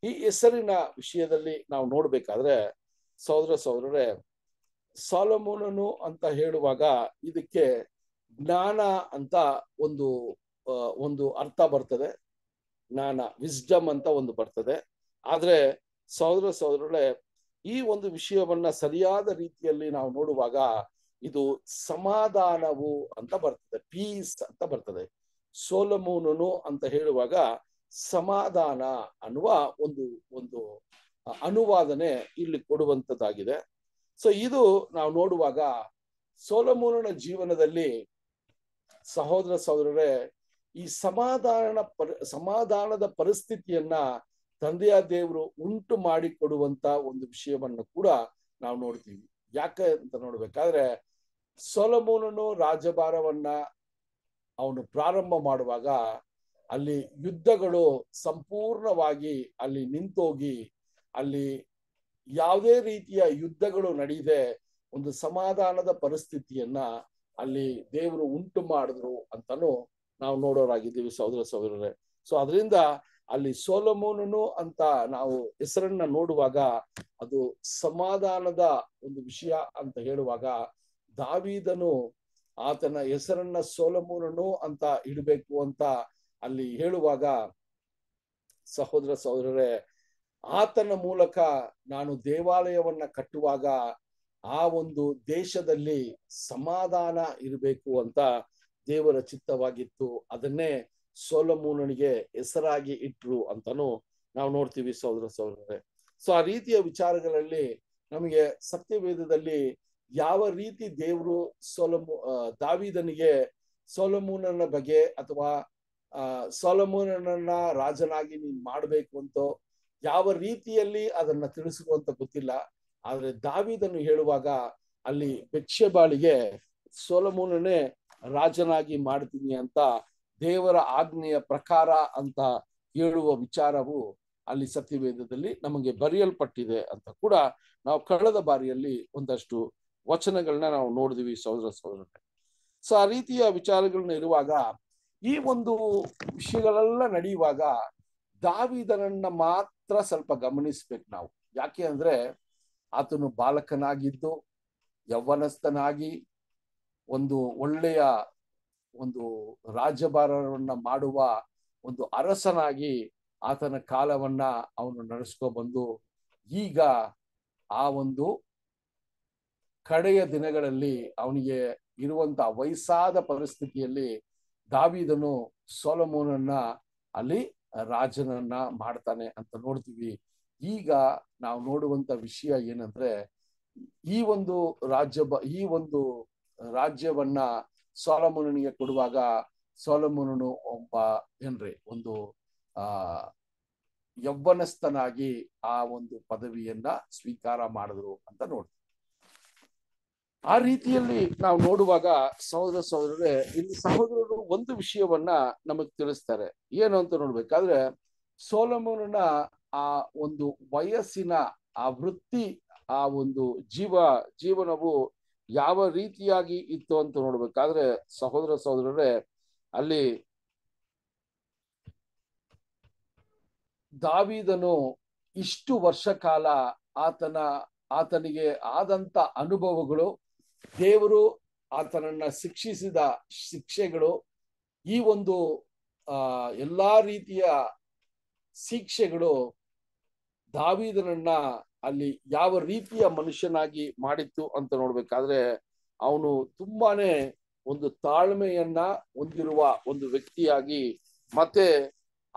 ಈ ಹೆಸರಿನ ವಿಷಯದಲ್ಲಿ ನಾವು ನೋಡ್ಬೇಕಾದ್ರೆ ಸಹೋದರ ಸಹೋದರರೇ ಸಾಲಮೋನನು ಅಂತ ಹೇಳುವಾಗ ಇದಕ್ಕೆ ಜ್ಞಾನ ಅಂತ ಒಂದು ಒಂದು ಅರ್ಥ ಬರ್ತದೆ ಜ್ಞಾನ ವಿಸ್ಡಮ್ ಅಂತ ಒಂದು ಬರ್ತದೆ ಆದರೆ ಸಹೋದರ ಸಹೋದರಳೆ ಈ ಒಂದು ವಿಷಯವನ್ನ ಸರಿಯಾದ ರೀತಿಯಲ್ಲಿ ನಾವು ನೋಡುವಾಗ ಇದು ಸಮಾಧಾನವು ಅಂತ ಬರ್ತದೆ ಪೀಸ್ ಅಂತ ಬರ್ತದೆ ಸೋಲಮೋನನು ಅಂತ ಹೇಳುವಾಗ ಸಮಾಧಾನ ಅನ್ನುವ ಒಂದು ಒಂದು ಅನುವಾದನೆ ಇಲ್ಲಿ ಕೊಡುವಂಥದ್ದಾಗಿದೆ ಸೊ ಇದು ನಾವು ನೋಡುವಾಗ ಸೋಲಮೂಲನ ಜೀವನದಲ್ಲಿ ಸಹೋದರ ಸಹೋದರರೇ ಈ ಸಮಾಧಾನ ಪರ ಸಮಾಧಾನದ ಪರಿಸ್ಥಿತಿಯನ್ನ ತಂದೆಯ ದೇವರು ಉಂಟು ಮಾಡಿಕೊಡುವಂತ ಒಂದು ವಿಷಯವನ್ನು ಕೂಡ ನಾವು ನೋಡ್ತೀವಿ ಯಾಕೆ ಅಂತ ನೋಡ್ಬೇಕಾದ್ರೆ ಸೋಲಮೂಲನು ರಾಜಭಾರವನ್ನ ಅವನು ಪ್ರಾರಂಭ ಮಾಡುವಾಗ ಅಲ್ಲಿ ಯುದ್ಧಗಳು ಸಂಪೂರ್ಣವಾಗಿ ಅಲ್ಲಿ ನಿಂತೋಗಿ ಅಲ್ಲಿ ಯಾವುದೇ ರೀತಿಯ ಯುದ್ಧಗಳು ನಡೆಯದೆ ಒಂದು ಸಮಾಧಾನದ ಪರಿಸ್ಥಿತಿಯನ್ನ ಅಲ್ಲಿ ದೇವರು ಉಂಟು ಮಾಡಿದ್ರು ಅಂತಾನು ನಾವು ನೋಡೋರಾಗಿದ್ದೀವಿ ಸಹೋದರ ಸಹೋದರರೇ ಸೊ ಅದರಿಂದ ಅಲ್ಲಿ ಸೋಲಮೋನನು ಅಂತ ನಾವು ಹೆಸರನ್ನ ನೋಡುವಾಗ ಅದು ಸಮಾಧಾನದ ಒಂದು ವಿಷಯ ಅಂತ ಹೇಳುವಾಗ ದಾವಿದನು ಆತನ ಹೆಸರನ್ನ ಸೋಲಮೋನನು ಅಂತ ಇಡಬೇಕು ಅಂತ ಅಲ್ಲಿ ಹೇಳುವಾಗ ಸಹೋದರ ಸಹೋದರರೇ ಆತನ ಮೂಲಕ ನಾನು ದೇವಾಲಯವನ್ನ ಕಟ್ಟುವಾಗ ಆ ಒಂದು ದೇಶದಲ್ಲಿ ಸಮಾಧಾನ ಇರಬೇಕು ಅಂತ ದೇವರ ಚಿತ್ತವಾಗಿತ್ತು ಅದನ್ನೇ ಸೋಲಮೂಲನಿಗೆ ಹೆಸರಾಗಿ ಇಟ್ರು ಅಂತಾನು ನಾವು ನೋಡ್ತೀವಿ ಸಹೋದರ ಸಹೋದರರೇ ಸೊ ಆ ರೀತಿಯ ವಿಚಾರಗಳಲ್ಲಿ ನಮಗೆ ಸತ್ಯವೇದದಲ್ಲಿ ಯಾವ ರೀತಿ ದೇವರು ಸೋಲಮು ದಾವಿದನಿಗೆ ಸೋಲಮೂನನ ಬಗ್ಗೆ ಅಥವಾ ಸೋಲಮೂನನ್ನ ರಾಜನಾಗಿ ನೀನ್ ಮಾಡ್ಬೇಕು ಅಂತೋ ಯಾವ ರೀತಿಯಲ್ಲಿ ಅದನ್ನ ತಿಳಿಸುವಂತ ಅಂತ ಗೊತ್ತಿಲ್ಲ ಆದ್ರೆ ದಾವಿದನ್ನು ಹೇಳುವಾಗ ಅಲ್ಲಿ ಬೆಕ್ಷೆಬಾಳಿಗೆ ಸೋಲಮೂಲನೇ ರಾಜನಾಗಿ ಮಾಡ್ತೀನಿ ಅಂತ ದೇವರ ಆಜ್ಞೆಯ ಪ್ರಕಾರ ಅಂತ ಹೇಳುವ ವಿಚಾರವು ಅಲ್ಲಿ ಸತ್ಯವೇದದಲ್ಲಿ ನಮಗೆ ಬರೆಯಲ್ಪಟ್ಟಿದೆ ಅಂತ ಕೂಡ ನಾವು ಕಳೆದ ಬಾರಿಯಲ್ಲಿ ಒಂದಷ್ಟು ವಚನಗಳನ್ನ ನಾವು ನೋಡಿದ್ವಿ ಸಹೋದರ ಸಹೋದರನೇ ಸೊ ಆ ರೀತಿಯ ವಿಚಾರಗಳನ್ನ ಇರುವಾಗ ಈ ಒಂದು ವಿಷಯಗಳೆಲ್ಲ ನಡೆಯುವಾಗ ದಾವಿದನನ್ನ ಮಾತ್ರ ಸ್ವಲ್ಪ ಗಮನಿಸ್ಬೇಕು ನಾವು ಯಾಕೆ ಅಂದ್ರೆ ಆತನು ಬಾಲಕನಾಗಿದ್ದು ಯೌವನಸ್ಥನಾಗಿ ಒಂದು ಒಳ್ಳೆಯ ಒಂದು ರಾಜ್ಯಭಾರವನ್ನ ಮಾಡುವ ಒಂದು ಅರಸನಾಗಿ ಆತನ ಕಾಲವನ್ನ ಅವನು ಬಂದು ಈಗ ಆ ಒಂದು ಕಡೆಯ ದಿನಗಳಲ್ಲಿ ಅವನಿಗೆ ಇರುವಂತಹ ವಯಸ್ಸಾದ ಪರಿಸ್ಥಿತಿಯಲ್ಲಿ ದಾವಿದನು ಸೋಲಮೋನನ್ನ ಅಲ್ಲಿ ರಾಜನನ್ನ ಮಾಡ್ತಾನೆ ಅಂತ ನೋಡ್ತೀವಿ ಈಗ ನಾವು ನೋಡುವಂತ ವಿಷಯ ಏನಂದ್ರೆ ಈ ಒಂದು ರಾಜ್ಯ ಈ ಒಂದು ರಾಜ್ಯವನ್ನ ಸೋಲಮುನಿಗೆ ಕೊಡುವಾಗ ಸೋಲಮುನನು ಒಬ್ಬ ಏನ್ರಿ ಒಂದು ಆ ಯೌವನಸ್ಥನಾಗಿ ಆ ಒಂದು ಪದವಿಯನ್ನ ಸ್ವೀಕಾರ ಮಾಡಿದ್ರು ಅಂತ ನೋಡ್ತೀವಿ ಆ ರೀತಿಯಲ್ಲಿ ನಾವು ನೋಡುವಾಗ ಸಹೋದರ ಸಹೋದರರೇ ಇಲ್ಲಿ ಸಹೋದರರು ಒಂದು ವಿಷಯವನ್ನ ನಮಗ್ ತಿಳಿಸ್ತಾರೆ ಏನು ಅಂತ ನೋಡ್ಬೇಕಾದ್ರೆ ಸೋಲಮನ ಆ ಒಂದು ವಯಸ್ಸಿನ ಆ ವೃತ್ತಿ ಆ ಒಂದು ಜೀವ ಜೀವನವು ಯಾವ ರೀತಿಯಾಗಿ ಇತ್ತು ಅಂತ ನೋಡ್ಬೇಕಾದ್ರೆ ಸಹೋದರ ಸಹೋದರರೇ ಅಲ್ಲಿ ದಾವಿದನು ಇಷ್ಟು ವರ್ಷ ಕಾಲ ಆತನ ಆತನಿಗೆ ಆದಂತ ಅನುಭವಗಳು ದೇವರು ಆತನನ್ನ ಶಿಕ್ಷಿಸಿದ ಶಿಕ್ಷೆಗಳು ಈ ಒಂದು ಆ ಎಲ್ಲಾ ರೀತಿಯ ಶಿಕ್ಷೆಗಳು ದಾವಿದನನ್ನ ಅಲ್ಲಿ ಯಾವ ರೀತಿಯ ಮನುಷ್ಯನಾಗಿ ಮಾಡಿತ್ತು ಅಂತ ನೋಡ್ಬೇಕಾದ್ರೆ ಅವನು ತುಂಬಾನೇ ಒಂದು ತಾಳ್ಮೆಯನ್ನ ಹೊಂದಿರುವ ಒಂದು ವ್ಯಕ್ತಿಯಾಗಿ ಮತ್ತೆ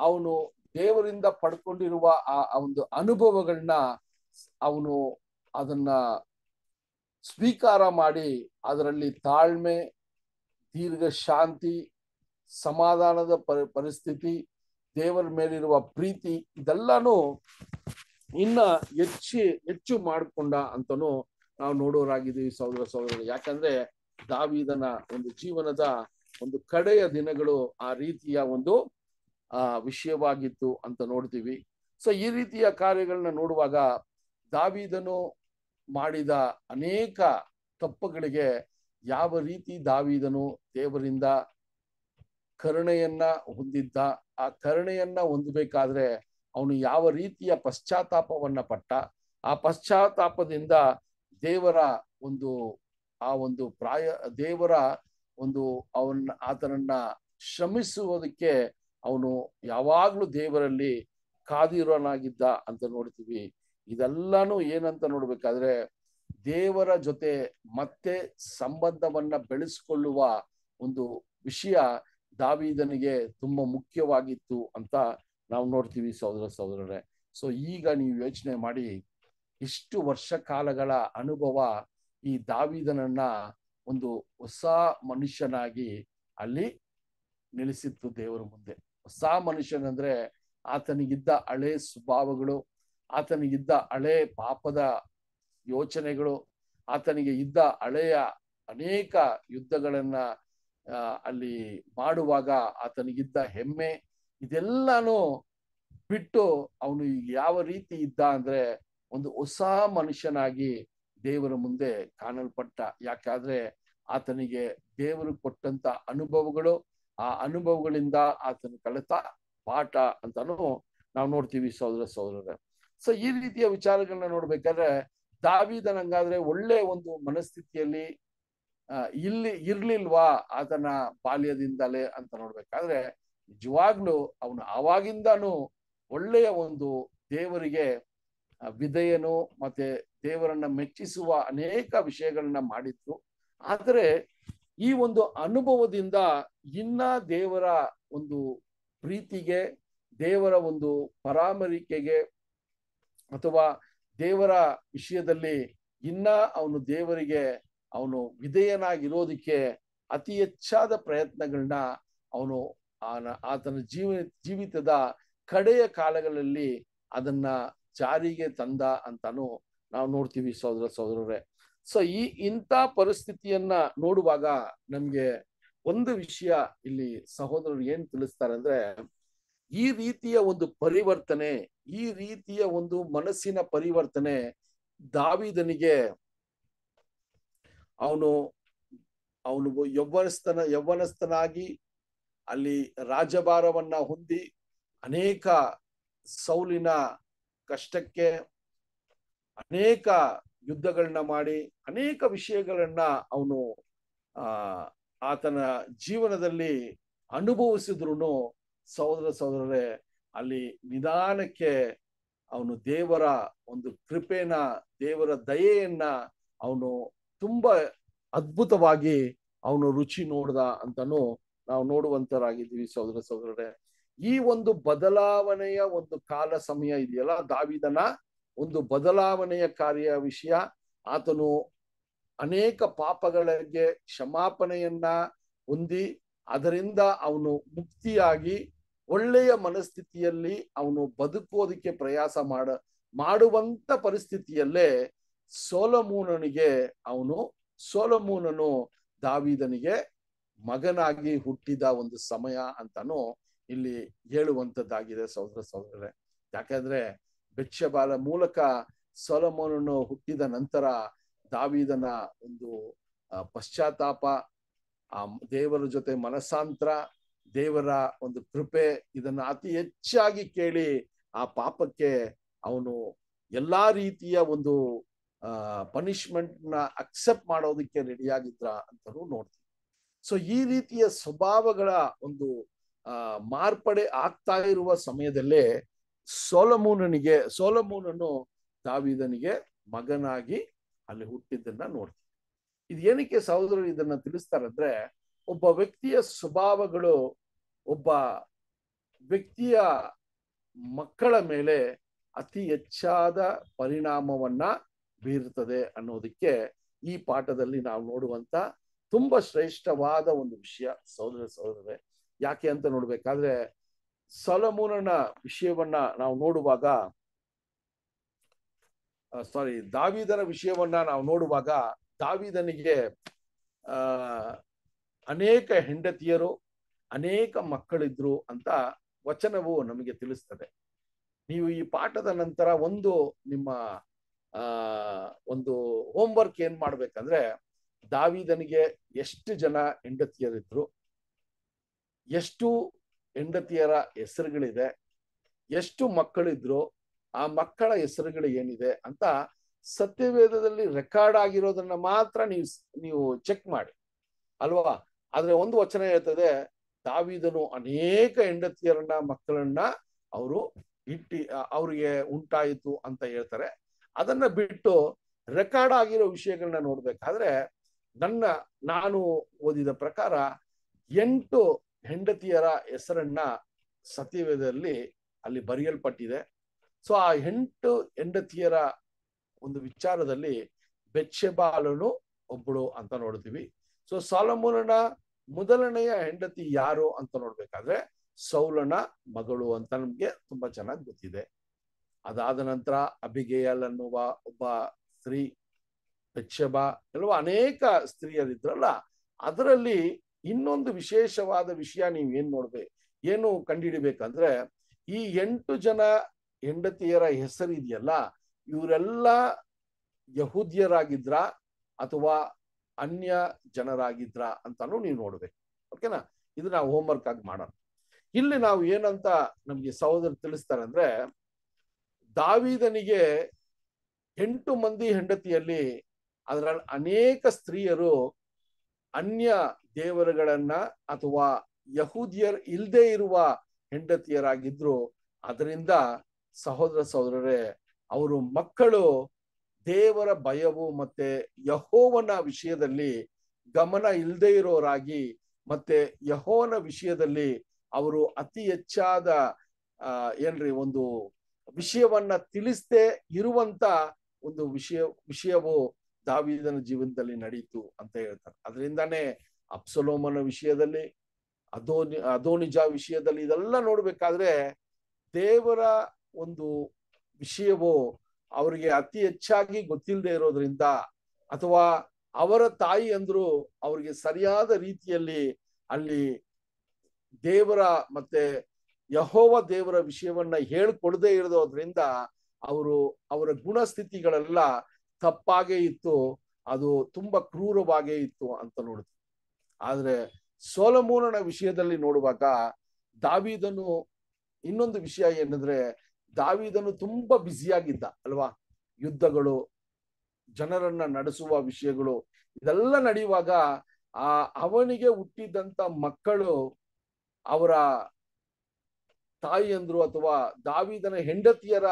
ಅವನು ದೇವರಿಂದ ಪಡ್ಕೊಂಡಿರುವ ಆ ಒಂದು ಅನುಭವಗಳನ್ನ ಅವನು ಅದನ್ನ ಸ್ವೀಕಾರ ಮಾಡಿ ಅದರಲ್ಲಿ ತಾಳ್ಮೆ ದೀರ್ಘ ಶಾಂತಿ ಸಮಾಧಾನದ ಪರಿಸ್ಥಿತಿ ದೇವರ ಮೇಲಿರುವ ಪ್ರೀತಿ ಇದೆಲ್ಲಾನು ಇನ್ನ ಹೆಚ್ಚಿ ಹೆಚ್ಚು ಮಾಡಿಕೊಂಡ ಅಂತನೂ ನಾವು ನೋಡೋರಾಗಿದ್ದೀವಿ ಸಹೋದರ ಸಹೋದರರು ಯಾಕಂದ್ರೆ ದಾವಿದನ ಒಂದು ಜೀವನದ ಒಂದು ಕಡೆಯ ದಿನಗಳು ಆ ರೀತಿಯ ಒಂದು ಆ ವಿಷಯವಾಗಿತ್ತು ಅಂತ ನೋಡ್ತೀವಿ ಸೊ ಈ ರೀತಿಯ ಕಾರ್ಯಗಳನ್ನ ನೋಡುವಾಗ ದಾವಿದನು ಮಾಡಿದ ಅನೇಕ ತಪ್ಪುಗಳಿಗೆ ಯಾವ ರೀತಿ ದಾವಿದನು ದೇವರಿಂದ ಕರುಣೆಯನ್ನ ಹೊಂದಿದ್ದ ಆ ಕರುಣೆಯನ್ನ ಹೊಂದಬೇಕಾದ್ರೆ ಅವನು ಯಾವ ರೀತಿಯ ಪಶ್ಚಾತ್ತಾಪವನ್ನ ಪಟ್ಟ ಆ ಪಶ್ಚಾತ್ತಾಪದಿಂದ ದೇವರ ಒಂದು ಆ ಒಂದು ಪ್ರಾಯ ದೇವರ ಒಂದು ಅವನ್ನ ಆತನನ್ನ ಶ್ರಮಿಸುವುದಕ್ಕೆ ಅವನು ಯಾವಾಗ್ಲೂ ದೇವರಲ್ಲಿ ಕಾದಿರೋನಾಗಿದ್ದ ಅಂತ ನೋಡ್ತೀವಿ ಇದೆಲ್ಲಾನು ಏನಂತ ನೋಡ್ಬೇಕಾದ್ರೆ ದೇವರ ಜೊತೆ ಮತ್ತೆ ಸಂಬಂಧವನ್ನ ಬೆಳೆಸ್ಕೊಳ್ಳುವ ಒಂದು ವಿಷಯ ದಾವಿದನಿಗೆ ತುಂಬಾ ಮುಖ್ಯವಾಗಿತ್ತು ಅಂತ ನಾವು ನೋಡ್ತೀವಿ ಸಹೋದರ ಸಹೋದರರೇ ಸೊ ಈಗ ನೀವು ಯೋಚನೆ ಮಾಡಿ ಇಷ್ಟು ವರ್ಷ ಕಾಲಗಳ ಅನುಭವ ಈ ದಾವಿದನನ್ನ ಒಂದು ಹೊಸ ಮನುಷ್ಯನಾಗಿ ಅಲ್ಲಿ ನೆಲೆಸಿತ್ತು ದೇವರ ಮುಂದೆ ಹೊಸ ಮನುಷ್ಯನಂದ್ರೆ ಆತನಿಗಿದ್ದ ಹಳೆ ಸ್ವಭಾವಗಳು ಆತನಿಗಿದ್ದ ಹಳೆ ಪಾಪದ ಯೋಚನೆಗಳು ಆತನಿಗೆ ಇದ್ದ ಹಳೆಯ ಅನೇಕ ಯುದ್ಧಗಳನ್ನ ಅಲ್ಲಿ ಮಾಡುವಾಗ ಆತನಿಗಿದ್ದ ಹೆಮ್ಮೆ ಇದೆಲ್ಲಾನು ಬಿಟ್ಟು ಅವನು ಯಾವ ರೀತಿ ಇದ್ದ ಅಂದ್ರೆ ಒಂದು ಹೊಸ ಮನುಷ್ಯನಾಗಿ ದೇವರ ಮುಂದೆ ಕಾಣಲ್ಪಟ್ಟ ಯಾಕಾದ್ರೆ ಆತನಿಗೆ ದೇವರು ಕೊಟ್ಟಂತ ಅನುಭವಗಳು ಆ ಅನುಭವಗಳಿಂದ ಆತನು ಕಲಿತ ಪಾಠ ಅಂತಾನು ನಾವು ನೋಡ್ತೀವಿ ಸಹೋದರ ಸಹೋದರ ಸೊ ಈ ರೀತಿಯ ವಿಚಾರಗಳನ್ನ ನೋಡ್ಬೇಕಾದ್ರೆ ದಾವಿದನಂಗಾದ್ರೆ ಒಳ್ಳೆ ಒಂದು ಮನಸ್ಥಿತಿಯಲ್ಲಿ ಇಲ್ಲಿ ಇರ್ಲಿಲ್ವಾ ಆತನ ಬಾಲ್ಯದಿಂದಲೇ ಅಂತ ನೋಡ್ಬೇಕಾದ್ರೆ ನಿಜವಾಗ್ಲೂ ಅವನು ಆವಾಗಿಂದನೂ ಒಳ್ಳೆಯ ಒಂದು ದೇವರಿಗೆ ವಿಧೇಯನು ಮತ್ತೆ ದೇವರನ್ನ ಮೆಚ್ಚಿಸುವ ಅನೇಕ ವಿಷಯಗಳನ್ನ ಮಾಡಿದ್ರು ಆದರೆ ಈ ಒಂದು ಅನುಭವದಿಂದ ಇನ್ನ ದೇವರ ಒಂದು ಪ್ರೀತಿಗೆ ದೇವರ ಒಂದು ಪರಾಮರಿಕೆಗೆ ಅಥವಾ ದೇವರ ವಿಷಯದಲ್ಲಿ ಇನ್ನ ಅವನು ದೇವರಿಗೆ ಅವನು ವಿಧೇಯನಾಗಿರೋದಿಕ್ಕೆ ಅತಿ ಹೆಚ್ಚಾದ ಪ್ರಯತ್ನಗಳನ್ನ ಅವನು ಆತನ ಜೀವ ಜೀವಿತದ ಕಡೆಯ ಕಾಲಗಳಲ್ಲಿ ಅದನ್ನ ಜಾರಿಗೆ ತಂದ ಅಂತಾನು ನಾವು ನೋಡ್ತೀವಿ ಸಹೋದರ ಸಹೋದರರೇ ಸೊ ಈ ಇಂಥ ಪರಿಸ್ಥಿತಿಯನ್ನ ನೋಡುವಾಗ ನಮ್ಗೆ ಒಂದು ವಿಷಯ ಇಲ್ಲಿ ಸಹೋದರರು ಏನ್ ತಿಳಿಸ್ತಾರೆ ಅಂದ್ರೆ ಈ ರೀತಿಯ ಒಂದು ಪರಿವರ್ತನೆ ಈ ರೀತಿಯ ಒಂದು ಮನಸ್ಸಿನ ಪರಿವರ್ತನೆ ದಾವಿದನಿಗೆ ಅವನು ಅವನು ಯೌವನಸ್ಥನ ಯೌವನಸ್ಥನಾಗಿ ಅಲ್ಲಿ ರಾಜಭಾರವನ್ನ ಹೊಂದಿ ಅನೇಕ ಸೌಲಿನ ಕಷ್ಟಕ್ಕೆ ಅನೇಕ ಯುದ್ಧಗಳನ್ನ ಮಾಡಿ ಅನೇಕ ವಿಷಯಗಳನ್ನ ಅವನು ಆತನ ಜೀವನದಲ್ಲಿ ಅನುಭವಿಸಿದ್ರು ಸಹೋದರ ಸಹೋದರರೇ ಅಲ್ಲಿ ನಿಧಾನಕ್ಕೆ ಅವನು ದೇವರ ಒಂದು ಕೃಪೆನ ದೇವರ ದಯೆಯನ್ನ ಅವನು ತುಂಬಾ ಅದ್ಭುತವಾಗಿ ಅವನು ರುಚಿ ನೋಡ್ದ ಅಂತಾನು ನಾವು ನೋಡುವಂತರಾಗಿದ್ದೀವಿ ಸಹೋದರ ಸಹೋದರರೇ ಈ ಒಂದು ಬದಲಾವಣೆಯ ಒಂದು ಕಾಲ ಸಮಯ ಇದೆಯಲ್ಲ ದಾವಿದನ ಒಂದು ಬದಲಾವಣೆಯ ಕಾರ್ಯ ವಿಷಯ ಆತನು ಅನೇಕ ಪಾಪಗಳಿಗೆ ಕ್ಷಮಾಪಣೆಯನ್ನ ಹೊಂದಿ ಅದರಿಂದ ಅವನು ಮುಕ್ತಿಯಾಗಿ ಒಳ್ಳೆಯ ಮನಸ್ಥಿತಿಯಲ್ಲಿ ಅವನು ಬದುಕೋದಿಕ್ಕೆ ಪ್ರಯಾಸ ಮಾಡ ಮಾಡುವಂತ ಪರಿಸ್ಥಿತಿಯಲ್ಲೇ ಸೋಲಮೂನನಿಗೆ ಅವನು ಸೋಲಮೂನನು ದಾವಿದನಿಗೆ ಮಗನಾಗಿ ಹುಟ್ಟಿದ ಒಂದು ಸಮಯ ಅಂತಾನು ಇಲ್ಲಿ ಹೇಳುವಂತದ್ದಾಗಿದೆ ಸಹೋದರ ಸಹೋದರರೇ ಯಾಕಂದ್ರೆ ಬೆಚ್ಚಬಾಲ ಮೂಲಕ ಸೋಲಮೋನನು ಹುಟ್ಟಿದ ನಂತರ ದಾವಿದನ ಒಂದು ಪಶ್ಚಾತ್ತಾಪ ಆ ದೇವರ ಜೊತೆ ಮನಸಾಂತರ ದೇವರ ಒಂದು ಕೃಪೆ ಇದನ್ನ ಅತಿ ಹೆಚ್ಚಾಗಿ ಕೇಳಿ ಆ ಪಾಪಕ್ಕೆ ಅವನು ಎಲ್ಲಾ ರೀತಿಯ ಒಂದು ಪನಿಷ್ಮೆಂಟ್ ನ ಅಕ್ಸೆಪ್ಟ್ ಮಾಡೋದಕ್ಕೆ ರೆಡಿಯಾಗಿದ್ರ ಅಂತಲೂ ನೋಡ್ತೀವಿ ಸೊ ಈ ರೀತಿಯ ಸ್ವಭಾವಗಳ ಒಂದು ಮಾರ್ಪಡೆ ಆಗ್ತಾ ಇರುವ ಸಮಯದಲ್ಲೇ ಸೋಲಮೂನನಿಗೆ ಸೋಲಮೂನನು ದಾವಿದನಿಗೆ ಮಗನಾಗಿ ಅಲ್ಲಿ ಹುಟ್ಟಿದ್ದನ್ನ ನೋಡ್ತೀವಿ ಇದೇನಕ್ಕೆ ಏನಕ್ಕೆ ಸಹೋದರರು ಇದನ್ನ ತಿಳಿಸ್ತಾರಂದ್ರೆ ಒಬ್ಬ ವ್ಯಕ್ತಿಯ ಸ್ವಭಾವಗಳು ಒಬ್ಬ ವ್ಯಕ್ತಿಯ ಮಕ್ಕಳ ಮೇಲೆ ಅತಿ ಹೆಚ್ಚಾದ ಪರಿಣಾಮವನ್ನ ಬೀರುತ್ತದೆ ಅನ್ನೋದಕ್ಕೆ ಈ ಪಾಠದಲ್ಲಿ ನಾವು ನೋಡುವಂತ ತುಂಬಾ ಶ್ರೇಷ್ಠವಾದ ಒಂದು ವಿಷಯ ಸಹೋದರ ಸಹೋದರೇ ಯಾಕೆ ಅಂತ ನೋಡ್ಬೇಕಾದ್ರೆ ಸಲಮೂನನ ವಿಷಯವನ್ನ ನಾವು ನೋಡುವಾಗ ಸಾರಿ ದಾವಿದನ ವಿಷಯವನ್ನ ನಾವು ನೋಡುವಾಗ ದಾವಿದನಿಗೆ ಆ ಅನೇಕ ಹೆಂಡತಿಯರು ಅನೇಕ ಮಕ್ಕಳಿದ್ರು ಅಂತ ವಚನವು ನಮಗೆ ತಿಳಿಸ್ತದೆ ನೀವು ಈ ಪಾಠದ ನಂತರ ಒಂದು ನಿಮ್ಮ ಆ ಒಂದು ಹೋಮ್ವರ್ಕ್ ಏನ್ ಮಾಡ್ಬೇಕಂದ್ರೆ ದಾವಿದನಿಗೆ ಎಷ್ಟು ಜನ ಹೆಂಡತಿಯರಿದ್ರು ಎಷ್ಟು ಹೆಂಡತಿಯರ ಹೆಸರುಗಳಿದೆ ಎಷ್ಟು ಮಕ್ಕಳಿದ್ರು ಆ ಮಕ್ಕಳ ಹೆಸರುಗಳು ಏನಿದೆ ಅಂತ ಸತ್ಯವೇದದಲ್ಲಿ ರೆಕಾರ್ಡ್ ಆಗಿರೋದನ್ನ ಮಾತ್ರ ನೀವು ನೀವು ಚೆಕ್ ಮಾಡಿ ಅಲ್ವಾ ಆದ್ರೆ ಒಂದು ವಚನ ಹೇಳ್ತದೆ ದಾವಿದನು ಅನೇಕ ಹೆಂಡತಿಯರನ್ನ ಮಕ್ಕಳನ್ನ ಅವರು ಇಟ್ಟಿ ಅವ್ರಿಗೆ ಉಂಟಾಯಿತು ಅಂತ ಹೇಳ್ತಾರೆ ಅದನ್ನ ಬಿಟ್ಟು ರೆಕಾರ್ಡ್ ಆಗಿರೋ ವಿಷಯಗಳನ್ನ ನೋಡ್ಬೇಕಾದ್ರೆ ನನ್ನ ನಾನು ಓದಿದ ಪ್ರಕಾರ ಎಂಟು ಹೆಂಡತಿಯರ ಹೆಸರನ್ನ ಸತ್ಯವೇದಲ್ಲಿ ಅಲ್ಲಿ ಬರೆಯಲ್ಪಟ್ಟಿದೆ ಸೊ ಆ ಎಂಟು ಹೆಂಡತಿಯರ ಒಂದು ವಿಚಾರದಲ್ಲಿ ಬೆಚ್ಚೆಬಾಲನು ಒಬ್ಬಳು ಅಂತ ನೋಡ್ತೀವಿ ಸೊ ಸಾಲಮೂಲನ ಮೊದಲನೆಯ ಹೆಂಡತಿ ಯಾರು ಅಂತ ನೋಡ್ಬೇಕಾದ್ರೆ ಸೌಲನ ಮಗಳು ಅಂತ ನಮ್ಗೆ ತುಂಬಾ ಚೆನ್ನಾಗಿ ಗೊತ್ತಿದೆ ಅದಾದ ನಂತರ ಅಭಿಗೇಯಲ್ ಅನ್ನುವ ಒಬ್ಬ ಸ್ತ್ರೀ ಪಚ್ಚಬ ಕೆಲವು ಅನೇಕ ಸ್ತ್ರೀಯರಿದ್ರಲ್ಲ ಅದರಲ್ಲಿ ಇನ್ನೊಂದು ವಿಶೇಷವಾದ ವಿಷಯ ನೀವು ಏನ್ ನೋಡ್ಬೇಕು ಏನು ಕಂಡಿಡಿಬೇಕಂದ್ರೆ ಈ ಎಂಟು ಜನ ಹೆಂಡತಿಯರ ಹೆಸರಿದೆಯಲ್ಲ ಇವರೆಲ್ಲ ಯಹೂದ್ಯರಾಗಿದ್ರ ಅಥವಾ ಅನ್ಯ ಜನರಾಗಿದ್ರ ಅಂತಾನು ನೀವು ನೋಡ್ಬೇಕು ಓಕೆನಾ ಇದು ನಾವು ಹೋಮ್ವರ್ಕ್ ಆಗಿ ಮಾಡೋಣ ಇಲ್ಲಿ ನಾವು ಏನಂತ ನಮ್ಗೆ ಸಹೋದರ ತಿಳಿಸ್ತಾರೆ ಅಂದ್ರೆ ದಾವಿದನಿಗೆ ಎಂಟು ಮಂದಿ ಹೆಂಡತಿಯಲ್ಲಿ ಅದರಲ್ಲಿ ಅನೇಕ ಸ್ತ್ರೀಯರು ಅನ್ಯ ದೇವರುಗಳನ್ನ ಅಥವಾ ಯಹೂದಿಯರ್ ಇಲ್ಲದೆ ಇರುವ ಹೆಂಡತಿಯರಾಗಿದ್ರು ಅದರಿಂದ ಸಹೋದರ ಸಹೋದರರೇ ಅವರು ಮಕ್ಕಳು ದೇವರ ಭಯವು ಮತ್ತೆ ಯಹೋವನ ವಿಷಯದಲ್ಲಿ ಗಮನ ಇಲ್ಲದೆ ಇರೋರಾಗಿ ಮತ್ತೆ ಯಹೋವನ ವಿಷಯದಲ್ಲಿ ಅವರು ಅತಿ ಹೆಚ್ಚಾದ ಏನ್ರಿ ಒಂದು ವಿಷಯವನ್ನ ತಿಳಿಸದೆ ಇರುವಂತ ಒಂದು ವಿಷಯ ವಿಷಯವು ದಾವಿದನ ಜೀವನದಲ್ಲಿ ನಡೀತು ಅಂತ ಹೇಳ್ತಾರೆ ಅದರಿಂದಾನೇ ಅಪ್ಸಲೋಮನ ವಿಷಯದಲ್ಲಿ ಅಧೋನಿ ಅಧೋನಿಜ ವಿಷಯದಲ್ಲಿ ಇದೆಲ್ಲ ನೋಡ್ಬೇಕಾದ್ರೆ ದೇವರ ಒಂದು ವಿಷಯವು ಅವರಿಗೆ ಅತಿ ಹೆಚ್ಚಾಗಿ ಗೊತ್ತಿಲ್ಲದೆ ಇರೋದ್ರಿಂದ ಅಥವಾ ಅವರ ತಾಯಿ ಅಂದ್ರು ಅವ್ರಿಗೆ ಸರಿಯಾದ ರೀತಿಯಲ್ಲಿ ಅಲ್ಲಿ ದೇವರ ಮತ್ತೆ ಯಹೋವ ದೇವರ ವಿಷಯವನ್ನ ಹೇಳ್ಕೊಡದೆ ಇರೋದ್ರಿಂದ ಅವರು ಅವರ ಗುಣಸ್ಥಿತಿಗಳೆಲ್ಲ ತಪ್ಪಾಗೇ ಇತ್ತು ಅದು ತುಂಬಾ ಕ್ರೂರವಾಗೇ ಇತ್ತು ಅಂತ ನೋಡಿದ್ರು ಆದ್ರೆ ಸೋಲಮೂಲನ ವಿಷಯದಲ್ಲಿ ನೋಡುವಾಗ ದಾವಿದನು ಇನ್ನೊಂದು ವಿಷಯ ಏನಂದ್ರೆ ದಾವಿದನು ತುಂಬಾ ಬ್ಯುಸಿಯಾಗಿದ್ದ ಅಲ್ವಾ ಯುದ್ಧಗಳು ಜನರನ್ನ ನಡೆಸುವ ವಿಷಯಗಳು ಇದೆಲ್ಲ ನಡೆಯುವಾಗ ಆ ಅವನಿಗೆ ಹುಟ್ಟಿದಂತ ಮಕ್ಕಳು ಅವರ ತಾಯಿಯಂದ್ರು ಅಥವಾ ದಾವಿದನ ಹೆಂಡತಿಯರ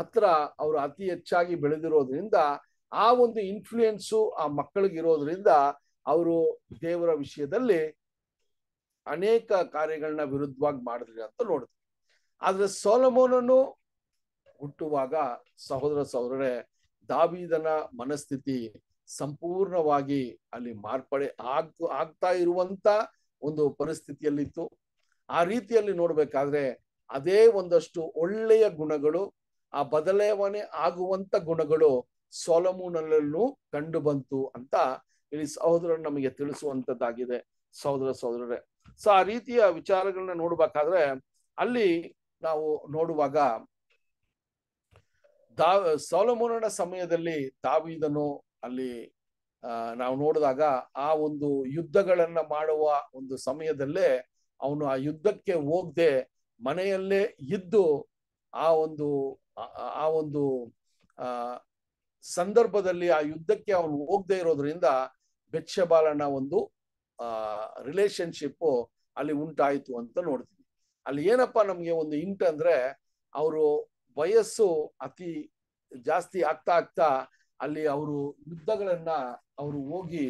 ಹತ್ರ ಅವರು ಅತಿ ಹೆಚ್ಚಾಗಿ ಬೆಳೆದಿರೋದ್ರಿಂದ ಆ ಒಂದು ಇನ್ಫ್ಲೂಯೆನ್ಸು ಆ ಮಕ್ಕಳಿಗಿರೋದ್ರಿಂದ ಅವರು ದೇವರ ವಿಷಯದಲ್ಲಿ ಅನೇಕ ಕಾರ್ಯಗಳನ್ನ ವಿರುದ್ಧವಾಗಿ ಮಾಡಿದ್ರಿ ಅಂತ ನೋಡಿದ್ರು ಆದ್ರೆ ಸೋಲಮೋನನ್ನು ಹುಟ್ಟುವಾಗ ಸಹೋದರ ಸಹೋದರೇ ದಾವಿದನ ಮನಸ್ಥಿತಿ ಸಂಪೂರ್ಣವಾಗಿ ಅಲ್ಲಿ ಮಾರ್ಪಡೆ ಆಗ್ ಆಗ್ತಾ ಇರುವಂತ ಒಂದು ಪರಿಸ್ಥಿತಿಯಲ್ಲಿತ್ತು ಆ ರೀತಿಯಲ್ಲಿ ನೋಡ್ಬೇಕಾದ್ರೆ ಅದೇ ಒಂದಷ್ಟು ಒಳ್ಳೆಯ ಗುಣಗಳು ಆ ಬದಲಾವಣೆ ಆಗುವಂತ ಗುಣಗಳು ಸೋಲಮೂನಲ್ಲೂ ಕಂಡು ಬಂತು ಅಂತ ಇಲ್ಲಿ ಸಹೋದರರು ನಮಗೆ ತಿಳಿಸುವಂತದ್ದಾಗಿದೆ ಸಹೋದರ ಸಹೋದರರೇ ಸೊ ಆ ರೀತಿಯ ವಿಚಾರಗಳನ್ನ ನೋಡ್ಬೇಕಾದ್ರೆ ಅಲ್ಲಿ ನಾವು ನೋಡುವಾಗ ದಾ ಸಮಯದಲ್ಲಿ ದಾವಿದನು ಅಲ್ಲಿ ನಾವು ನೋಡಿದಾಗ ಆ ಒಂದು ಯುದ್ಧಗಳನ್ನ ಮಾಡುವ ಒಂದು ಸಮಯದಲ್ಲೇ ಅವನು ಆ ಯುದ್ಧಕ್ಕೆ ಹೋಗದೆ ಮನೆಯಲ್ಲೇ ಇದ್ದು ಆ ಒಂದು ಆ ಒಂದು ಸಂದರ್ಭದಲ್ಲಿ ಆ ಯುದ್ಧಕ್ಕೆ ಅವನು ಹೋಗದೆ ಇರೋದ್ರಿಂದ ಬೆಚ್ಚಬಾಲನ ಒಂದು ಆ ರಿಲೇಶನ್ಶಿಪ್ ಅಲ್ಲಿ ಉಂಟಾಯಿತು ಅಂತ ನೋಡ್ತೀವಿ ಅಲ್ಲಿ ಏನಪ್ಪಾ ನಮ್ಗೆ ಒಂದು ಇಂಟ್ ಅಂದ್ರೆ ಅವರು ವಯಸ್ಸು ಅತಿ ಜಾಸ್ತಿ ಆಗ್ತಾ ಆಗ್ತಾ ಅಲ್ಲಿ ಅವರು ಯುದ್ಧಗಳನ್ನ ಅವರು ಹೋಗಿ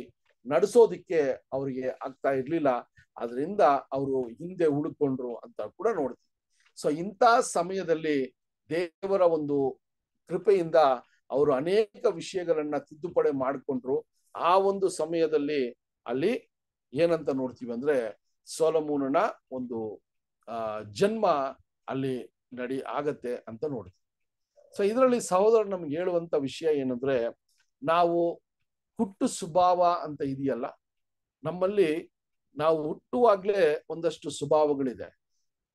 ನಡೆಸೋದಿಕ್ಕೆ ಅವರಿಗೆ ಆಗ್ತಾ ಇರ್ಲಿಲ್ಲ ಅದರಿಂದ ಅವರು ಹಿಂದೆ ಉಳ್ಕೊಂಡ್ರು ಅಂತ ಕೂಡ ನೋಡ್ತೀವಿ ಸೊ ಇಂಥ ಸಮಯದಲ್ಲಿ ದೇವರ ಒಂದು ಕೃಪೆಯಿಂದ ಅವರು ಅನೇಕ ವಿಷಯಗಳನ್ನ ತಿದ್ದುಪಡಿ ಮಾಡಿಕೊಂಡ್ರು ಆ ಒಂದು ಸಮಯದಲ್ಲಿ ಅಲ್ಲಿ ಏನಂತ ನೋಡ್ತೀವಿ ಅಂದ್ರೆ ಸೋಲಮೂನ ಒಂದು ಜನ್ಮ ಅಲ್ಲಿ ನಡಿ ಆಗತ್ತೆ ಅಂತ ನೋಡಿದ್ವಿ ಸೊ ಇದರಲ್ಲಿ ಸಹೋದರ ನಮ್ಗೆ ಹೇಳುವಂತ ವಿಷಯ ಏನಂದ್ರೆ ನಾವು ಹುಟ್ಟು ಸ್ವಭಾವ ಅಂತ ಇದೆಯಲ್ಲ ನಮ್ಮಲ್ಲಿ ನಾವು ಹುಟ್ಟುವಾಗ್ಲೇ ಒಂದಷ್ಟು ಸ್ವಭಾವಗಳಿದೆ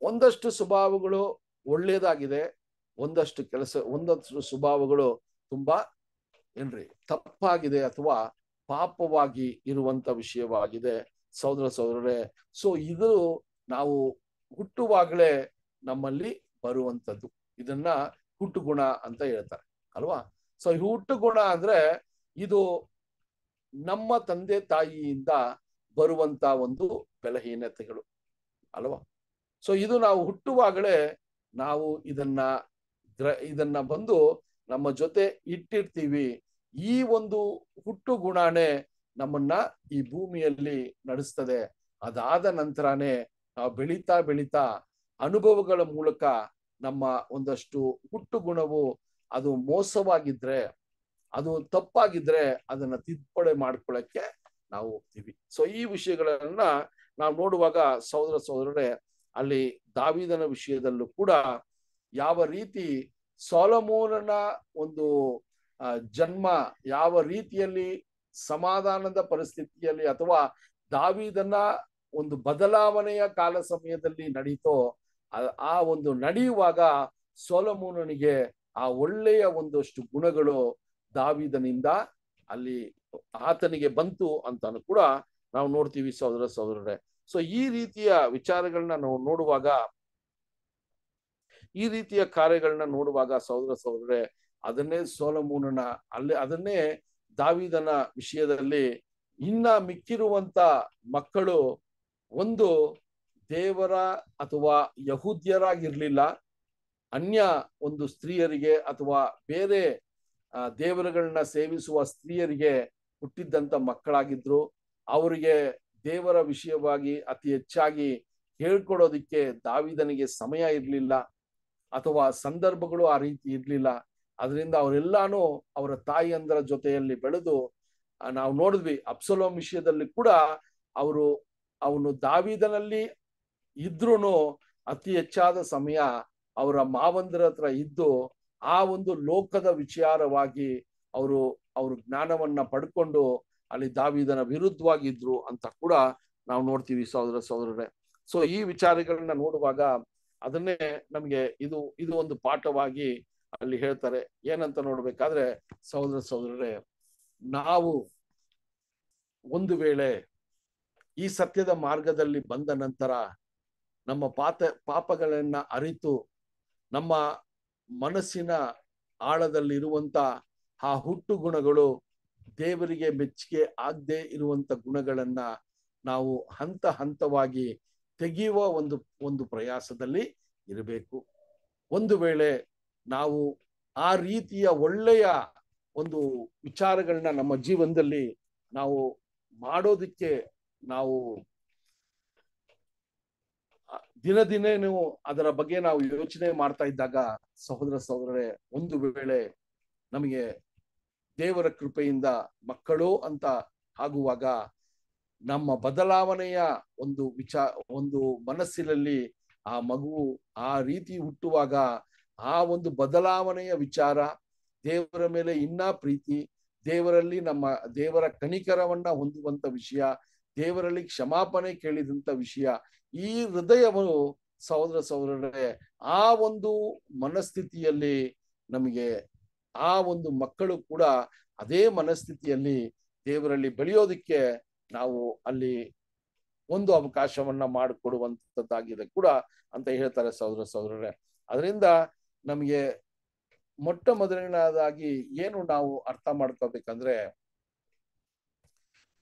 ಒಂದಷ್ಟು ಸ್ವಭಾವಗಳು ಒಳ್ಳೇದಾಗಿದೆ ಒಂದಷ್ಟು ಕೆಲಸ ಒಂದಷ್ಟು ಸ್ವಭಾವಗಳು ತುಂಬಾ ಏನ್ರಿ ತಪ್ಪಾಗಿದೆ ಅಥವಾ ಪಾಪವಾಗಿ ಇರುವಂತ ವಿಷಯವಾಗಿದೆ ಸಹೋದರ ಸಹೋದರರೇ ಸೊ ಇದು ನಾವು ಹುಟ್ಟುವಾಗಲೇ ನಮ್ಮಲ್ಲಿ ಬರುವಂಥದ್ದು ಇದನ್ನ ಹುಟ್ಟು ಗುಣ ಅಂತ ಹೇಳ್ತಾರೆ ಅಲ್ವಾ ಸೊ ಈ ಹುಟ್ಟು ಗುಣ ಅಂದ್ರೆ ಇದು ನಮ್ಮ ತಂದೆ ತಾಯಿಯಿಂದ ಬರುವಂತ ಒಂದು ಬಲಹೀನತೆಗಳು ಅಲ್ವಾ ಸೊ ಇದು ನಾವು ಹುಟ್ಟುವಾಗಲೇ ನಾವು ಇದನ್ನ ಇದನ್ನ ಬಂದು ನಮ್ಮ ಜೊತೆ ಇಟ್ಟಿರ್ತೀವಿ ಈ ಒಂದು ಹುಟ್ಟು ಗುಣಾನೇ ನಮ್ಮನ್ನ ಈ ಭೂಮಿಯಲ್ಲಿ ನಡೆಸ್ತದೆ ಅದಾದ ನಂತರನೇ ನಾವು ಬೆಳೀತಾ ಬೆಳೀತಾ ಅನುಭವಗಳ ಮೂಲಕ ನಮ್ಮ ಒಂದಷ್ಟು ಹುಟ್ಟು ಗುಣವು ಅದು ಮೋಸವಾಗಿದ್ರೆ ಅದು ತಪ್ಪಾಗಿದ್ರೆ ಅದನ್ನ ತಿದ್ದುಪಡಿ ಮಾಡ್ಕೊಳ್ಳಕ್ಕೆ ನಾವು ಹೋಗ್ತೀವಿ ಸೊ ಈ ವಿಷಯಗಳನ್ನ ನಾವು ನೋಡುವಾಗ ಸಹೋದರ ಸಹೋದರರೇ ಅಲ್ಲಿ ದಾವಿದನ ವಿಷಯದಲ್ಲೂ ಕೂಡ ಯಾವ ರೀತಿ ಸೋಲಮೂಲನ ಒಂದು ಜನ್ಮ ಯಾವ ರೀತಿಯಲ್ಲಿ ಸಮಾಧಾನದ ಪರಿಸ್ಥಿತಿಯಲ್ಲಿ ಅಥವಾ ದಾವಿದನ ಒಂದು ಬದಲಾವಣೆಯ ಕಾಲ ಸಮಯದಲ್ಲಿ ನಡೀತೋ ಆ ಒಂದು ನಡೆಯುವಾಗ ಸೋಲಮೂನನಿಗೆ ಆ ಒಳ್ಳೆಯ ಒಂದಷ್ಟು ಗುಣಗಳು ದಾವಿದನಿಂದ ಅಲ್ಲಿ ಆತನಿಗೆ ಬಂತು ಅಂತಾನು ಕೂಡ ನಾವು ನೋಡ್ತೀವಿ ಸಹೋದರ ಸಹೋದರರೇ ಸೊ ಈ ರೀತಿಯ ವಿಚಾರಗಳನ್ನ ನಾವು ನೋಡುವಾಗ ಈ ರೀತಿಯ ಕಾರ್ಯಗಳನ್ನ ನೋಡುವಾಗ ಸಹೋದರ ಸಹೋದರೇ ಅದನ್ನೇ ಸೋಲಮೂನನ ಅಲ್ಲಿ ಅದನ್ನೇ ದಾವಿದನ ವಿಷಯದಲ್ಲಿ ಇನ್ನ ಮಿಕ್ಕಿರುವಂತ ಮಕ್ಕಳು ಒಂದು ದೇವರ ಅಥವಾ ಯಹೂದ್ಯರಾಗಿರ್ಲಿಲ್ಲ ಅನ್ಯ ಒಂದು ಸ್ತ್ರೀಯರಿಗೆ ಅಥವಾ ಬೇರೆ ದೇವರುಗಳನ್ನ ಸೇವಿಸುವ ಸ್ತ್ರೀಯರಿಗೆ ಹುಟ್ಟಿದ್ದಂಥ ಮಕ್ಕಳಾಗಿದ್ರು ಅವರಿಗೆ ದೇವರ ವಿಷಯವಾಗಿ ಅತಿ ಹೆಚ್ಚಾಗಿ ಹೇಳ್ಕೊಡೋದಿಕ್ಕೆ ದಾವಿದನಿಗೆ ಸಮಯ ಇರಲಿಲ್ಲ ಅಥವಾ ಸಂದರ್ಭಗಳು ಆ ರೀತಿ ಇರಲಿಲ್ಲ ಅದರಿಂದ ಅವರೆಲ್ಲಾನು ಅವರ ತಾಯಿಯಂದರ ಜೊತೆಯಲ್ಲಿ ಬೆಳೆದು ನಾವು ನೋಡಿದ್ವಿ ಅಪ್ಸಲೋಮ್ ವಿಷಯದಲ್ಲಿ ಕೂಡ ಅವರು ಅವನು ದಾವಿದನಲ್ಲಿ ಇದ್ರೂ ಅತಿ ಹೆಚ್ಚಾದ ಸಮಯ ಅವರ ಮಾವಂದಿರ ಹತ್ರ ಇದ್ದು ಆ ಒಂದು ಲೋಕದ ವಿಚಾರವಾಗಿ ಅವರು ಅವರು ಜ್ಞಾನವನ್ನ ಪಡ್ಕೊಂಡು ಅಲ್ಲಿ ದಾವಿದನ ವಿರುದ್ಧವಾಗಿದ್ರು ಅಂತ ಕೂಡ ನಾವು ನೋಡ್ತೀವಿ ಸಹೋದರ ಸಹೋದರರೇ ಸೊ ಈ ವಿಚಾರಗಳನ್ನ ನೋಡುವಾಗ ಅದನ್ನೇ ನಮಗೆ ಇದು ಇದು ಒಂದು ಪಾಠವಾಗಿ ಅಲ್ಲಿ ಹೇಳ್ತಾರೆ ಏನಂತ ನೋಡ್ಬೇಕಾದ್ರೆ ಸಹೋದರ ಸಹೋದರರೇ ನಾವು ಒಂದು ವೇಳೆ ಈ ಸತ್ಯದ ಮಾರ್ಗದಲ್ಲಿ ಬಂದ ನಂತರ ನಮ್ಮ ಪಾತ ಪಾಪಗಳನ್ನ ಅರಿತು ನಮ್ಮ ಮನಸ್ಸಿನ ಆಳದಲ್ಲಿರುವಂತ ಆ ಹುಟ್ಟು ಗುಣಗಳು ದೇವರಿಗೆ ಮೆಚ್ಚುಗೆ ಆಗದೆ ಇರುವಂತ ಗುಣಗಳನ್ನ ನಾವು ಹಂತ ಹಂತವಾಗಿ ತೆಗೆಯುವ ಒಂದು ಒಂದು ಪ್ರಯಾಸದಲ್ಲಿ ಇರಬೇಕು ಒಂದು ವೇಳೆ ನಾವು ಆ ರೀತಿಯ ಒಳ್ಳೆಯ ಒಂದು ವಿಚಾರಗಳನ್ನ ನಮ್ಮ ಜೀವನದಲ್ಲಿ ನಾವು ಮಾಡೋದಕ್ಕೆ ನಾವು ದಿನ ದಿನೇ ಅದರ ಬಗ್ಗೆ ನಾವು ಯೋಚನೆ ಮಾಡ್ತಾ ಇದ್ದಾಗ ಸಹೋದರ ಸಹೋದರರೇ ಒಂದು ವೇಳೆ ನಮಗೆ ದೇವರ ಕೃಪೆಯಿಂದ ಮಕ್ಕಳು ಅಂತ ಆಗುವಾಗ ನಮ್ಮ ಬದಲಾವಣೆಯ ಒಂದು ವಿಚಾರ ಒಂದು ಮನಸ್ಸಿನಲ್ಲಿ ಆ ಮಗು ಆ ರೀತಿ ಹುಟ್ಟುವಾಗ ಆ ಒಂದು ಬದಲಾವಣೆಯ ವಿಚಾರ ದೇವರ ಮೇಲೆ ಇನ್ನ ಪ್ರೀತಿ ದೇವರಲ್ಲಿ ನಮ್ಮ ದೇವರ ಕಣಿಕರವನ್ನ ಹೊಂದುವಂತ ವಿಷಯ ದೇವರಲ್ಲಿ ಕ್ಷಮಾಪಣೆ ಕೇಳಿದಂತ ವಿಷಯ ಈ ಹೃದಯವನ್ನು ಸಹೋದರ ಸಹೋದರರೇ ಆ ಒಂದು ಮನಸ್ಥಿತಿಯಲ್ಲಿ ನಮಗೆ ಆ ಒಂದು ಮಕ್ಕಳು ಕೂಡ ಅದೇ ಮನಸ್ಥಿತಿಯಲ್ಲಿ ದೇವರಲ್ಲಿ ಬೆಳೆಯೋದಕ್ಕೆ ನಾವು ಅಲ್ಲಿ ಒಂದು ಅವಕಾಶವನ್ನ ಮಾಡಿಕೊಡುವಂತದ್ದಾಗಿದೆ ಕೂಡ ಅಂತ ಹೇಳ್ತಾರೆ ಸಹೋದರ ಸಹೋದರರೇ ಅದರಿಂದ ನಮಗೆ ಮೊಟ್ಟ ಮೊದಲನೇದಾಗಿ ಏನು ನಾವು ಅರ್ಥ ಮಾಡ್ಕೋಬೇಕಂದ್ರೆ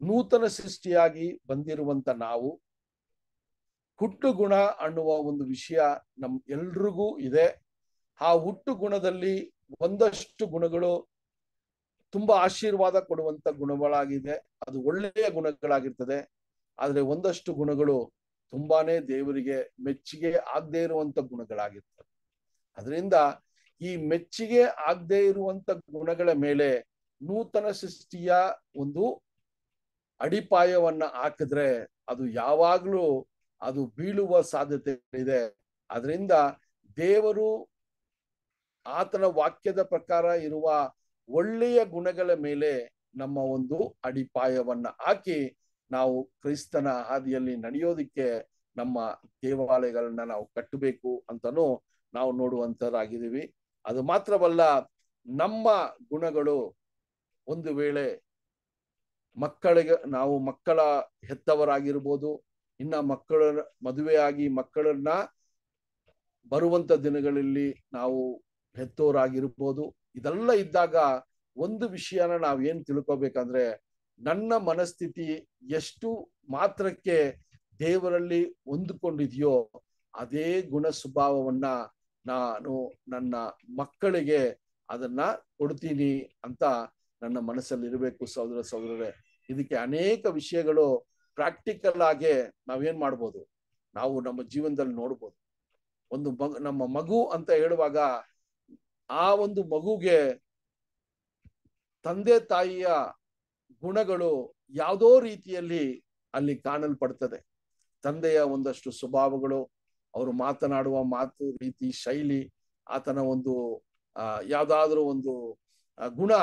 ನೂತನ ಸೃಷ್ಟಿಯಾಗಿ ಬಂದಿರುವಂತ ನಾವು ಹುಟ್ಟು ಗುಣ ಅನ್ನುವ ಒಂದು ವಿಷಯ ನಮ್ ಎಲ್ರಿಗೂ ಇದೆ ಆ ಹುಟ್ಟು ಗುಣದಲ್ಲಿ ಒಂದಷ್ಟು ಗುಣಗಳು ತುಂಬಾ ಆಶೀರ್ವಾದ ಕೊಡುವಂತ ಗುಣಗಳಾಗಿದೆ ಅದು ಒಳ್ಳೆಯ ಗುಣಗಳಾಗಿರ್ತದೆ ಆದರೆ ಒಂದಷ್ಟು ಗುಣಗಳು ತುಂಬಾನೇ ದೇವರಿಗೆ ಮೆಚ್ಚುಗೆ ಆಗದೆ ಇರುವಂತ ಗುಣಗಳಾಗಿರ್ತವೆ ಅದರಿಂದ ಈ ಮೆಚ್ಚುಗೆ ಆಗದೆ ಇರುವಂತ ಗುಣಗಳ ಮೇಲೆ ನೂತನ ಸೃಷ್ಟಿಯ ಒಂದು ಅಡಿಪಾಯವನ್ನ ಹಾಕಿದ್ರೆ ಅದು ಯಾವಾಗ್ಲೂ ಅದು ಬೀಳುವ ಸಾಧ್ಯತೆ ಇದೆ ಅದರಿಂದ ದೇವರು ಆತನ ವಾಕ್ಯದ ಪ್ರಕಾರ ಇರುವ ಒಳ್ಳೆಯ ಗುಣಗಳ ಮೇಲೆ ನಮ್ಮ ಒಂದು ಅಡಿಪಾಯವನ್ನ ಹಾಕಿ ನಾವು ಕ್ರಿಸ್ತನ ಹಾದಿಯಲ್ಲಿ ನಡೆಯೋದಿಕ್ಕೆ ನಮ್ಮ ದೇವಾಲಯಗಳನ್ನ ನಾವು ಕಟ್ಟಬೇಕು ಅಂತನೂ ನಾವು ನೋಡುವಂತರಾಗಿದ್ದೀವಿ ಅದು ಮಾತ್ರವಲ್ಲ ನಮ್ಮ ಗುಣಗಳು ಒಂದು ವೇಳೆ ಮಕ್ಕಳಿಗೆ ನಾವು ಮಕ್ಕಳ ಹೆತ್ತವರಾಗಿರ್ಬೋದು ಇನ್ನ ಮಕ್ಕಳ ಮದುವೆಯಾಗಿ ಮಕ್ಕಳನ್ನ ಬರುವಂತ ದಿನಗಳಲ್ಲಿ ನಾವು ಹೆತ್ತೋರಾಗಿರ್ಬೋದು ಇದೆಲ್ಲ ಇದ್ದಾಗ ಒಂದು ವಿಷಯನ ನಾವ್ ತಿಳ್ಕೊಬೇಕಂದ್ರೆ ನನ್ನ ಮನಸ್ಥಿತಿ ಎಷ್ಟು ಮಾತ್ರಕ್ಕೆ ದೇವರಲ್ಲಿ ಹೊಂದಿಕೊಂಡಿದೆಯೋ ಅದೇ ಗುಣ ಸ್ವಭಾವವನ್ನ ನಾನು ನನ್ನ ಮಕ್ಕಳಿಗೆ ಅದನ್ನ ಕೊಡ್ತೀನಿ ಅಂತ ನನ್ನ ಮನಸ್ಸಲ್ಲಿ ಇರಬೇಕು ಸಹೋದರ ಸಹೋದರರೇ ಇದಕ್ಕೆ ಅನೇಕ ವಿಷಯಗಳು ಪ್ರಾಕ್ಟಿಕಲ್ ಆಗಿ ನಾವೇನ್ ಮಾಡ್ಬೋದು ನಾವು ನಮ್ಮ ಜೀವನದಲ್ಲಿ ನೋಡ್ಬೋದು ಒಂದು ನಮ್ಮ ಮಗು ಅಂತ ಹೇಳುವಾಗ ಆ ಒಂದು ಮಗುಗೆ ತಂದೆ ತಾಯಿಯ ಗುಣಗಳು ಯಾವುದೋ ರೀತಿಯಲ್ಲಿ ಅಲ್ಲಿ ಕಾಣಲ್ಪಡ್ತದೆ ತಂದೆಯ ಒಂದಷ್ಟು ಸ್ವಭಾವಗಳು ಅವರು ಮಾತನಾಡುವ ಮಾತು ರೀತಿ ಶೈಲಿ ಆತನ ಒಂದು ಯಾವ್ದಾದ್ರೂ ಒಂದು ಗುಣ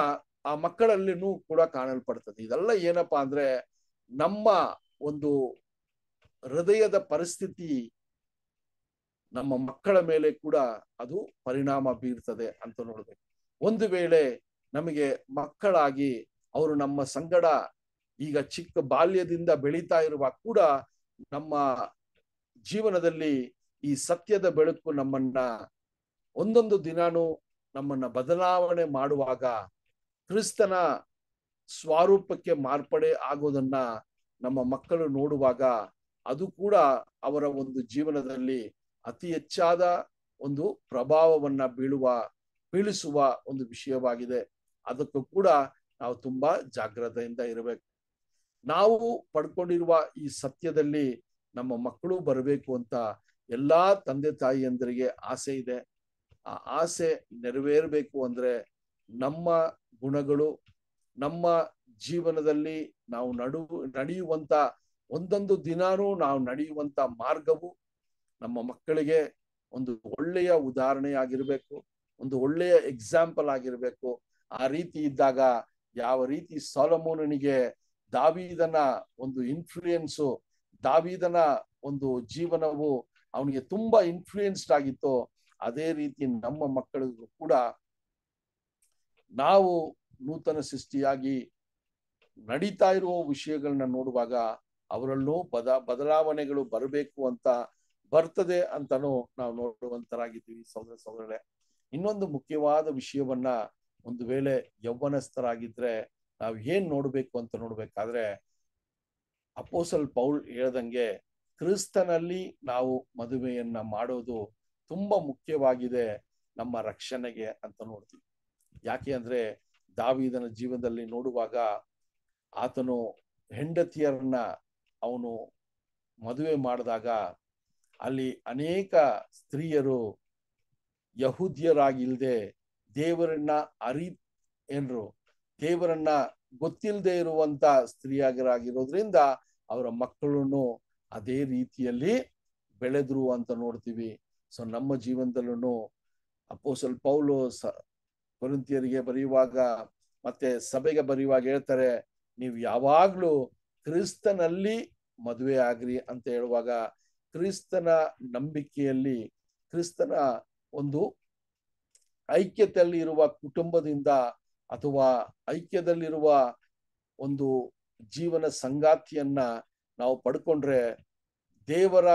ಆ ಮಕ್ಕಳಲ್ಲಿನೂ ಕೂಡ ಕಾಣಲ್ಪಡ್ತದೆ ಇದೆಲ್ಲ ಏನಪ್ಪಾ ಅಂದ್ರೆ ನಮ್ಮ ಒಂದು ಹೃದಯದ ಪರಿಸ್ಥಿತಿ ನಮ್ಮ ಮಕ್ಕಳ ಮೇಲೆ ಕೂಡ ಅದು ಪರಿಣಾಮ ಬೀರ್ತದೆ ಅಂತ ನೋಡ್ಬೇಕು ಒಂದು ವೇಳೆ ನಮಗೆ ಮಕ್ಕಳಾಗಿ ಅವರು ನಮ್ಮ ಸಂಗಡ ಈಗ ಚಿಕ್ಕ ಬಾಲ್ಯದಿಂದ ಬೆಳೀತಾ ಇರುವ ಕೂಡ ನಮ್ಮ ಜೀವನದಲ್ಲಿ ಈ ಸತ್ಯದ ಬೆಳಕು ನಮ್ಮನ್ನ ಒಂದೊಂದು ದಿನಾನು ನಮ್ಮನ್ನ ಬದಲಾವಣೆ ಮಾಡುವಾಗ ಕ್ರಿಸ್ತನ ಸ್ವರೂಪಕ್ಕೆ ಮಾರ್ಪಡೆ ಆಗೋದನ್ನ ನಮ್ಮ ಮಕ್ಕಳು ನೋಡುವಾಗ ಅದು ಕೂಡ ಅವರ ಒಂದು ಜೀವನದಲ್ಲಿ ಅತಿ ಹೆಚ್ಚಾದ ಒಂದು ಪ್ರಭಾವವನ್ನ ಬೀಳುವ ಬೀಳಿಸುವ ಒಂದು ವಿಷಯವಾಗಿದೆ ಅದಕ್ಕೂ ಕೂಡ ನಾವು ತುಂಬಾ ಜಾಗ್ರತೆಯಿಂದ ಇರಬೇಕು ನಾವು ಪಡ್ಕೊಂಡಿರುವ ಈ ಸತ್ಯದಲ್ಲಿ ನಮ್ಮ ಮಕ್ಕಳು ಬರಬೇಕು ಅಂತ ಎಲ್ಲಾ ತಂದೆ ತಾಯಿಯಂದರಿಗೆ ಆಸೆ ಇದೆ ಆ ಆಸೆ ನೆರವೇರಬೇಕು ಅಂದ್ರೆ ನಮ್ಮ ಗುಣಗಳು ನಮ್ಮ ಜೀವನದಲ್ಲಿ ನಾವು ನಡು ನಡೆಯುವಂತ ಒಂದೊಂದು ದಿನಾನೂ ನಾವು ನಡೆಯುವಂತ ಮಾರ್ಗವು ನಮ್ಮ ಮಕ್ಕಳಿಗೆ ಒಂದು ಒಳ್ಳೆಯ ಉದಾಹರಣೆಯಾಗಿರಬೇಕು ಒಂದು ಒಳ್ಳೆಯ ಎಕ್ಸಾಂಪಲ್ ಆಗಿರಬೇಕು ಆ ರೀತಿ ಇದ್ದಾಗ ಯಾವ ರೀತಿ ಸೊಲಮೋನನಿಗೆ ದಾವಿದನ ಒಂದು ಇನ್ಫ್ಲೂಯೆನ್ಸು ದಾವಿದನ ಒಂದು ಜೀವನವು ಅವನಿಗೆ ತುಂಬಾ ಇನ್ಫ್ಲೂಯೆನ್ಸ್ಡ್ ಆಗಿತ್ತು ಅದೇ ರೀತಿ ನಮ್ಮ ಮಕ್ಕಳಿಗೂ ಕೂಡ ನಾವು ನೂತನ ಸೃಷ್ಟಿಯಾಗಿ ನಡೀತಾ ಇರುವ ವಿಷಯಗಳನ್ನ ನೋಡುವಾಗ ಅವರಲ್ಲೂ ಬದ ಬದಲಾವಣೆಗಳು ಬರಬೇಕು ಅಂತ ಬರ್ತದೆ ಅಂತಾನು ನಾವು ನೋಡುವಂತರಾಗಿದ್ದೀವಿ ಸಹೋದರ ಸಹೋದರಳೆ ಇನ್ನೊಂದು ಮುಖ್ಯವಾದ ವಿಷಯವನ್ನ ಒಂದು ವೇಳೆ ಯೌವನಸ್ಥರಾಗಿದ್ರೆ ನಾವು ಏನ್ ನೋಡ್ಬೇಕು ಅಂತ ನೋಡ್ಬೇಕಾದ್ರೆ ಅಪೋಸಲ್ ಪೌಲ್ ಹೇಳದಂಗೆ ಕ್ರಿಸ್ತನಲ್ಲಿ ನಾವು ಮದುವೆಯನ್ನ ಮಾಡೋದು ತುಂಬಾ ಮುಖ್ಯವಾಗಿದೆ ನಮ್ಮ ರಕ್ಷಣೆಗೆ ಅಂತ ನೋಡ್ತೀವಿ ಯಾಕೆ ಅಂದ್ರೆ ದಾವಿದನ ಜೀವನದಲ್ಲಿ ನೋಡುವಾಗ ಆತನು ಹೆಂಡತಿಯರನ್ನ ಅವನು ಮದುವೆ ಮಾಡಿದಾಗ ಅಲ್ಲಿ ಅನೇಕ ಸ್ತ್ರೀಯರು ಯಹೂದ್ಯರಾಗಿಲ್ಲದೆ ದೇವರನ್ನ ಅರಿ ಏನ್ರು ದೇವರನ್ನ ಗೊತ್ತಿಲ್ಲದೆ ಇರುವಂತ ಸ್ತ್ರೀಯಾಗಿರಾಗಿರೋದ್ರಿಂದ ಅವರ ಮಕ್ಕಳನ್ನು ಅದೇ ರೀತಿಯಲ್ಲಿ ಬೆಳೆದ್ರು ಅಂತ ನೋಡ್ತೀವಿ ಸೊ ನಮ್ಮ ಜೀವನದಲ್ಲೂ ಅಪ್ಪೋ ಸ್ವಲ್ಪ ಪೌಲು ಕೊರಿಂತಿಯರಿಗೆ ಬರೆಯುವಾಗ ಮತ್ತೆ ಸಭೆಗೆ ಬರೆಯುವಾಗ ಹೇಳ್ತಾರೆ ನೀವು ಯಾವಾಗ್ಲೂ ಕ್ರಿಸ್ತನಲ್ಲಿ ಮದುವೆ ಆಗ್ರಿ ಅಂತ ಹೇಳುವಾಗ ಕ್ರಿಸ್ತನ ನಂಬಿಕೆಯಲ್ಲಿ ಕ್ರಿಸ್ತನ ಒಂದು ಐಕ್ಯತೆಯಲ್ಲಿ ಇರುವ ಕುಟುಂಬದಿಂದ ಅಥವಾ ಐಕ್ಯದಲ್ಲಿರುವ ಒಂದು ಜೀವನ ಸಂಗಾತಿಯನ್ನ ನಾವು ಪಡ್ಕೊಂಡ್ರೆ ದೇವರ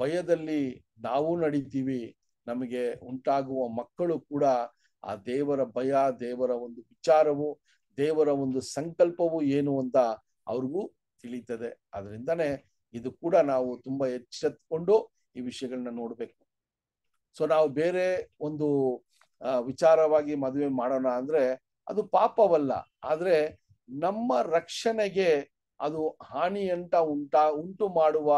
ಭಯದಲ್ಲಿ ನಾವು ನಡೀತೀವಿ ನಮಗೆ ಉಂಟಾಗುವ ಮಕ್ಕಳು ಕೂಡ ಆ ದೇವರ ಭಯ ದೇವರ ಒಂದು ವಿಚಾರವು ದೇವರ ಒಂದು ಸಂಕಲ್ಪವು ಏನು ಅಂತ ಅವ್ರಿಗೂ ತಿಳಿತದೆ ಅದರಿಂದನೇ ಇದು ಕೂಡ ನಾವು ತುಂಬಾ ಎಚ್ಚೆತ್ಕೊಂಡು ಈ ವಿಷಯಗಳನ್ನ ನೋಡ್ಬೇಕು ಸೊ ನಾವು ಬೇರೆ ಒಂದು ವಿಚಾರವಾಗಿ ಮದುವೆ ಮಾಡೋಣ ಅಂದ್ರೆ ಅದು ಪಾಪವಲ್ಲ ಆದ್ರೆ ನಮ್ಮ ರಕ್ಷಣೆಗೆ ಅದು ಹಾನಿ ಅಂತ ಉಂಟಾ ಉಂಟು ಮಾಡುವ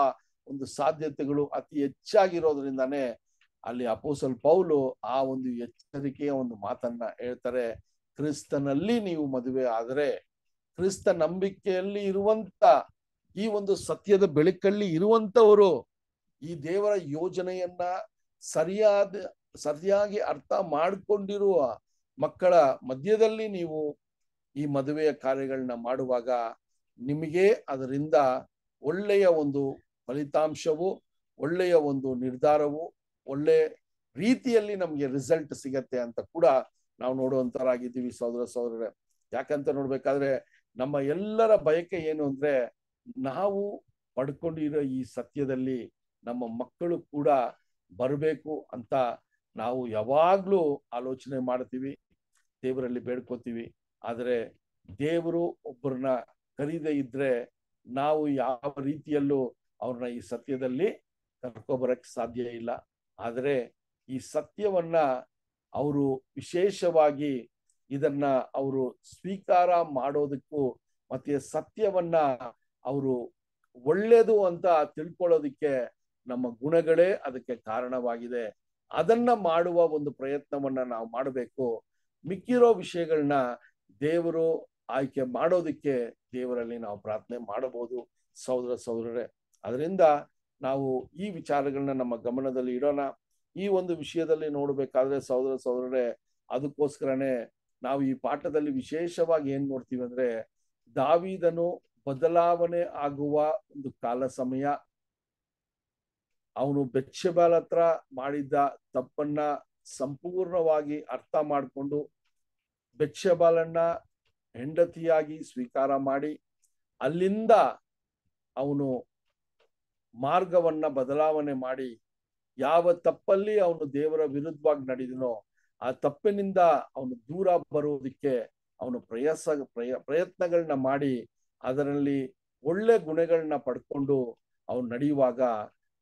ಒಂದು ಸಾಧ್ಯತೆಗಳು ಅತಿ ಹೆಚ್ಚಾಗಿರೋದ್ರಿಂದಾನೇ ಅಲ್ಲಿ ಅಪೋಸಲ್ ಪೌಲು ಆ ಒಂದು ಎಚ್ಚರಿಕೆಯ ಒಂದು ಮಾತನ್ನ ಹೇಳ್ತಾರೆ ಕ್ರಿಸ್ತನಲ್ಲಿ ನೀವು ಮದುವೆ ಆದರೆ ಕ್ರಿಸ್ತ ನಂಬಿಕೆಯಲ್ಲಿ ಇರುವಂತ ಈ ಒಂದು ಸತ್ಯದ ಬೆಳಕಲ್ಲಿ ಇರುವಂತವರು ಈ ದೇವರ ಯೋಜನೆಯನ್ನ ಸರಿಯಾದ ಸರಿಯಾಗಿ ಅರ್ಥ ಮಾಡಿಕೊಂಡಿರುವ ಮಕ್ಕಳ ಮಧ್ಯದಲ್ಲಿ ನೀವು ಈ ಮದುವೆಯ ಕಾರ್ಯಗಳನ್ನ ಮಾಡುವಾಗ ನಿಮಗೆ ಅದರಿಂದ ಒಳ್ಳೆಯ ಒಂದು ಫಲಿತಾಂಶವು ಒಳ್ಳೆಯ ಒಂದು ನಿರ್ಧಾರವು ಒಳ್ಳೆ ರೀತಿಯಲ್ಲಿ ನಮಗೆ ರಿಸಲ್ಟ್ ಸಿಗತ್ತೆ ಅಂತ ಕೂಡ ನಾವು ನೋಡುವಂತರಾಗಿದ್ದೀವಿ ಸಹೋದರ ಸಹೋದರರೇ ಯಾಕಂತ ನೋಡ್ಬೇಕಾದ್ರೆ ನಮ್ಮ ಎಲ್ಲರ ಬಯಕೆ ಏನು ಅಂದ್ರೆ ನಾವು ಪಡ್ಕೊಂಡಿರೋ ಈ ಸತ್ಯದಲ್ಲಿ ನಮ್ಮ ಮಕ್ಕಳು ಕೂಡ ಬರಬೇಕು ಅಂತ ನಾವು ಯಾವಾಗ್ಲೂ ಆಲೋಚನೆ ಮಾಡ್ತೀವಿ ದೇವರಲ್ಲಿ ಬೇಡ್ಕೋತೀವಿ ಆದರೆ ದೇವರು ಒಬ್ಬರನ್ನ ಕರೀದೇ ಇದ್ರೆ ನಾವು ಯಾವ ರೀತಿಯಲ್ಲೂ ಅವ್ರನ್ನ ಈ ಸತ್ಯದಲ್ಲಿ ಕರ್ಕೊಬರಕ್ಕೆ ಸಾಧ್ಯ ಇಲ್ಲ ಆದರೆ ಈ ಸತ್ಯವನ್ನ ಅವರು ವಿಶೇಷವಾಗಿ ಇದನ್ನ ಅವರು ಸ್ವೀಕಾರ ಮಾಡೋದಕ್ಕೂ ಮತ್ತೆ ಸತ್ಯವನ್ನ ಅವರು ಒಳ್ಳೇದು ಅಂತ ತಿಳ್ಕೊಳ್ಳೋದಿಕ್ಕೆ ನಮ್ಮ ಗುಣಗಳೇ ಅದಕ್ಕೆ ಕಾರಣವಾಗಿದೆ ಅದನ್ನ ಮಾಡುವ ಒಂದು ಪ್ರಯತ್ನವನ್ನ ನಾವು ಮಾಡಬೇಕು ಮಿಕ್ಕಿರೋ ವಿಷಯಗಳನ್ನ ದೇವರು ಆಯ್ಕೆ ಮಾಡೋದಿಕ್ಕೆ ದೇವರಲ್ಲಿ ನಾವು ಪ್ರಾರ್ಥನೆ ಮಾಡಬಹುದು ಸಹೋದರ ಸಹೋದರರೇ ಅದರಿಂದ ನಾವು ಈ ವಿಚಾರಗಳನ್ನ ನಮ್ಮ ಗಮನದಲ್ಲಿ ಇಡೋಣ ಈ ಒಂದು ವಿಷಯದಲ್ಲಿ ನೋಡಬೇಕಾದ್ರೆ ಸಹೋದರ ಸಹೋದರರೇ ಅದಕ್ಕೋಸ್ಕರನೇ ನಾವು ಈ ಪಾಠದಲ್ಲಿ ವಿಶೇಷವಾಗಿ ಏನ್ ನೋಡ್ತೀವಿ ಅಂದ್ರೆ ದಾವಿದನು ಬದಲಾವಣೆ ಆಗುವ ಒಂದು ಕಾಲ ಸಮಯ ಅವನು ಬೆಚ್ಚಬಾಲ್ ಹತ್ರ ಮಾಡಿದ್ದ ತಪ್ಪನ್ನ ಸಂಪೂರ್ಣವಾಗಿ ಅರ್ಥ ಮಾಡಿಕೊಂಡು ಬೆಚ್ಚಬಾಲನ್ನ ಹೆಂಡತಿಯಾಗಿ ಸ್ವೀಕಾರ ಮಾಡಿ ಅಲ್ಲಿಂದ ಅವನು ಮಾರ್ಗವನ್ನ ಬದಲಾವಣೆ ಮಾಡಿ ಯಾವ ತಪ್ಪಲ್ಲಿ ಅವನು ದೇವರ ವಿರುದ್ಧವಾಗಿ ನಡೆದನೋ ಆ ತಪ್ಪಿನಿಂದ ಅವನು ದೂರ ಬರುವುದಕ್ಕೆ ಅವನು ಪ್ರಯಾಸ ಪ್ರಯ ಪ್ರಯತ್ನಗಳನ್ನ ಮಾಡಿ ಅದರಲ್ಲಿ ಒಳ್ಳೆ ಗುಣಗಳನ್ನ ಪಡ್ಕೊಂಡು ಅವನು ನಡೆಯುವಾಗ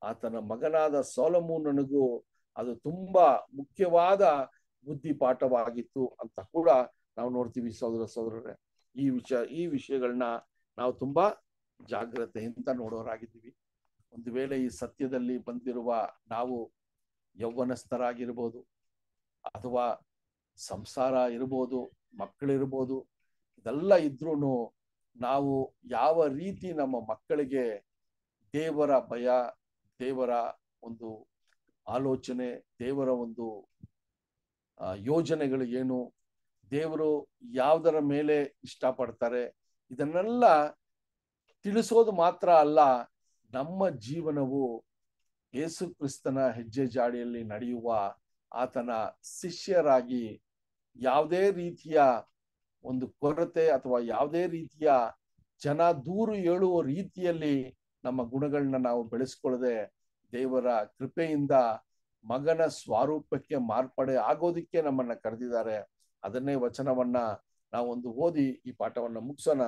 ಆತನ ಮಗನಾದ ಸೋಲಮೂನನಿಗೂ ಅದು ತುಂಬಾ ಮುಖ್ಯವಾದ ಬುದ್ಧಿ ಪಾಠವಾಗಿತ್ತು ಅಂತ ಕೂಡ ನಾವು ನೋಡ್ತೀವಿ ಸೋದರ ಸೋದರರೇ ಈ ವಿಷಯ ಈ ವಿಷಯಗಳನ್ನ ನಾವು ತುಂಬಾ ಜಾಗ್ರತೆಯಿಂದ ನೋಡೋರಾಗಿದ್ದೀವಿ ಒಂದು ವೇಳೆ ಈ ಸತ್ಯದಲ್ಲಿ ಬಂದಿರುವ ನಾವು ಯೌವನಸ್ಥರಾಗಿರ್ಬೋದು ಅಥವಾ ಸಂಸಾರ ಇರ್ಬೋದು ಮಕ್ಕಳಿರ್ಬೋದು ಇದೆಲ್ಲ ಇದ್ರೂ ನಾವು ಯಾವ ರೀತಿ ನಮ್ಮ ಮಕ್ಕಳಿಗೆ ದೇವರ ಭಯ ದೇವರ ಒಂದು ಆಲೋಚನೆ ದೇವರ ಒಂದು ಯೋಜನೆಗಳು ಏನು ದೇವರು ಯಾವುದರ ಮೇಲೆ ಇಷ್ಟಪಡ್ತಾರೆ ಇದನ್ನೆಲ್ಲ ತಿಳಿಸೋದು ಮಾತ್ರ ಅಲ್ಲ ನಮ್ಮ ಜೀವನವು ಯೇಸು ಕ್ರಿಸ್ತನ ಹೆಜ್ಜೆ ಜಾಡಿಯಲ್ಲಿ ನಡೆಯುವ ಆತನ ಶಿಷ್ಯರಾಗಿ ಯಾವುದೇ ರೀತಿಯ ಒಂದು ಕೊರತೆ ಅಥವಾ ಯಾವುದೇ ರೀತಿಯ ಜನ ದೂರು ಹೇಳುವ ರೀತಿಯಲ್ಲಿ ನಮ್ಮ ಗುಣಗಳನ್ನ ನಾವು ಬೆಳೆಸ್ಕೊಳ್ಳದೆ ದೇವರ ಕೃಪೆಯಿಂದ ಮಗನ ಸ್ವಾರೂಪಕ್ಕೆ ಮಾರ್ಪಡೆ ಆಗೋದಿಕ್ಕೆ ನಮ್ಮನ್ನ ಕರೆದಿದ್ದಾರೆ ಅದನ್ನೇ ವಚನವನ್ನ ನಾವೊಂದು ಓದಿ ಈ ಪಾಠವನ್ನ ಮುಗಿಸೋಣ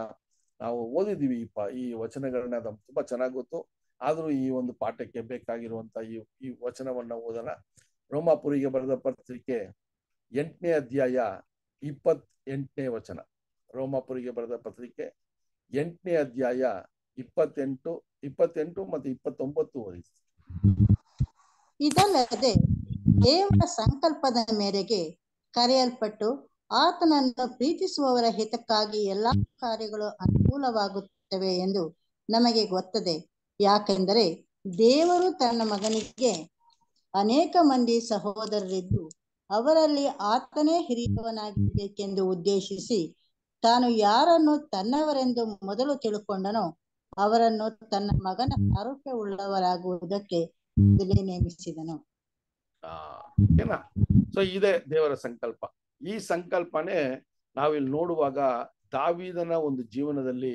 ನಾವು ಓದಿದ್ದೀವಿ ಈ ಪ ಈ ವಚನಗಳನ್ನ ತುಂಬಾ ಚೆನ್ನಾಗಿ ಗೊತ್ತು ಆದ್ರೂ ಈ ಒಂದು ಪಾಠಕ್ಕೆ ಬೇಕಾಗಿರುವಂತ ಈ ಈ ವಚನವನ್ನ ಓದೋಣ ರೋಮಾಪುರಿಗೆ ಬರೆದ ಪತ್ರಿಕೆ ಎಂಟನೇ ಅಧ್ಯಾಯ ಇಪ್ಪತ್ ಎಂಟನೇ ವಚನ ರೋಮಾಪುರಿಗೆ ಬರೆದ ಪತ್ರಿಕೆ ಎಂಟನೇ ಅಧ್ಯಾಯ ಇಪ್ಪತ್ತೆಂಟು ಇಪ್ಪತ್ತೆಂಟು ಮತ್ತು ಇಪ್ಪತ್ತೊಂಬತ್ತು ಓದಿಸಿ ಇದಲ್ಲದೆ ದೇವರ ಸಂಕಲ್ಪದ ಮೇರೆಗೆ ಕರೆಯಲ್ಪಟ್ಟು ಆತನನ್ನು ಪ್ರೀತಿಸುವವರ ಹಿತಕ್ಕಾಗಿ ಎಲ್ಲಾ ಕಾರ್ಯಗಳು ಅನುಕೂಲವಾಗುತ್ತವೆ ಎಂದು ನಮಗೆ ಗೊತ್ತದೆ ಯಾಕೆಂದರೆ ದೇವರು ತನ್ನ ಮಗನಿಗೆ ಅನೇಕ ಮಂದಿ ಸಹೋದರರಿದ್ದು ಅವರಲ್ಲಿ ಆತನೇ ಹಿರಿಯವನಾಗಿರಬೇಕೆಂದು ಉದ್ದೇಶಿಸಿ ತಾನು ಯಾರನ್ನು ತನ್ನವರೆಂದು ಮೊದಲು ತಿಳುಕೊಂಡನೋ ಅವರನ್ನು ತನ್ನ ಮಗನ ಆರೋಗ್ಯ ಉಳ್ಳವರಾಗುವುದಕ್ಕೆ ಮೊದಲೇ ನೇಮಿಸಿದನು ಸೊ ಇದೇ ದೇವರ ಸಂಕಲ್ಪ ಈ ಸಂಕಲ್ಪನೆ ನಾವಿಲ್ಲಿ ನೋಡುವಾಗ ದಾವಿದನ ಒಂದು ಜೀವನದಲ್ಲಿ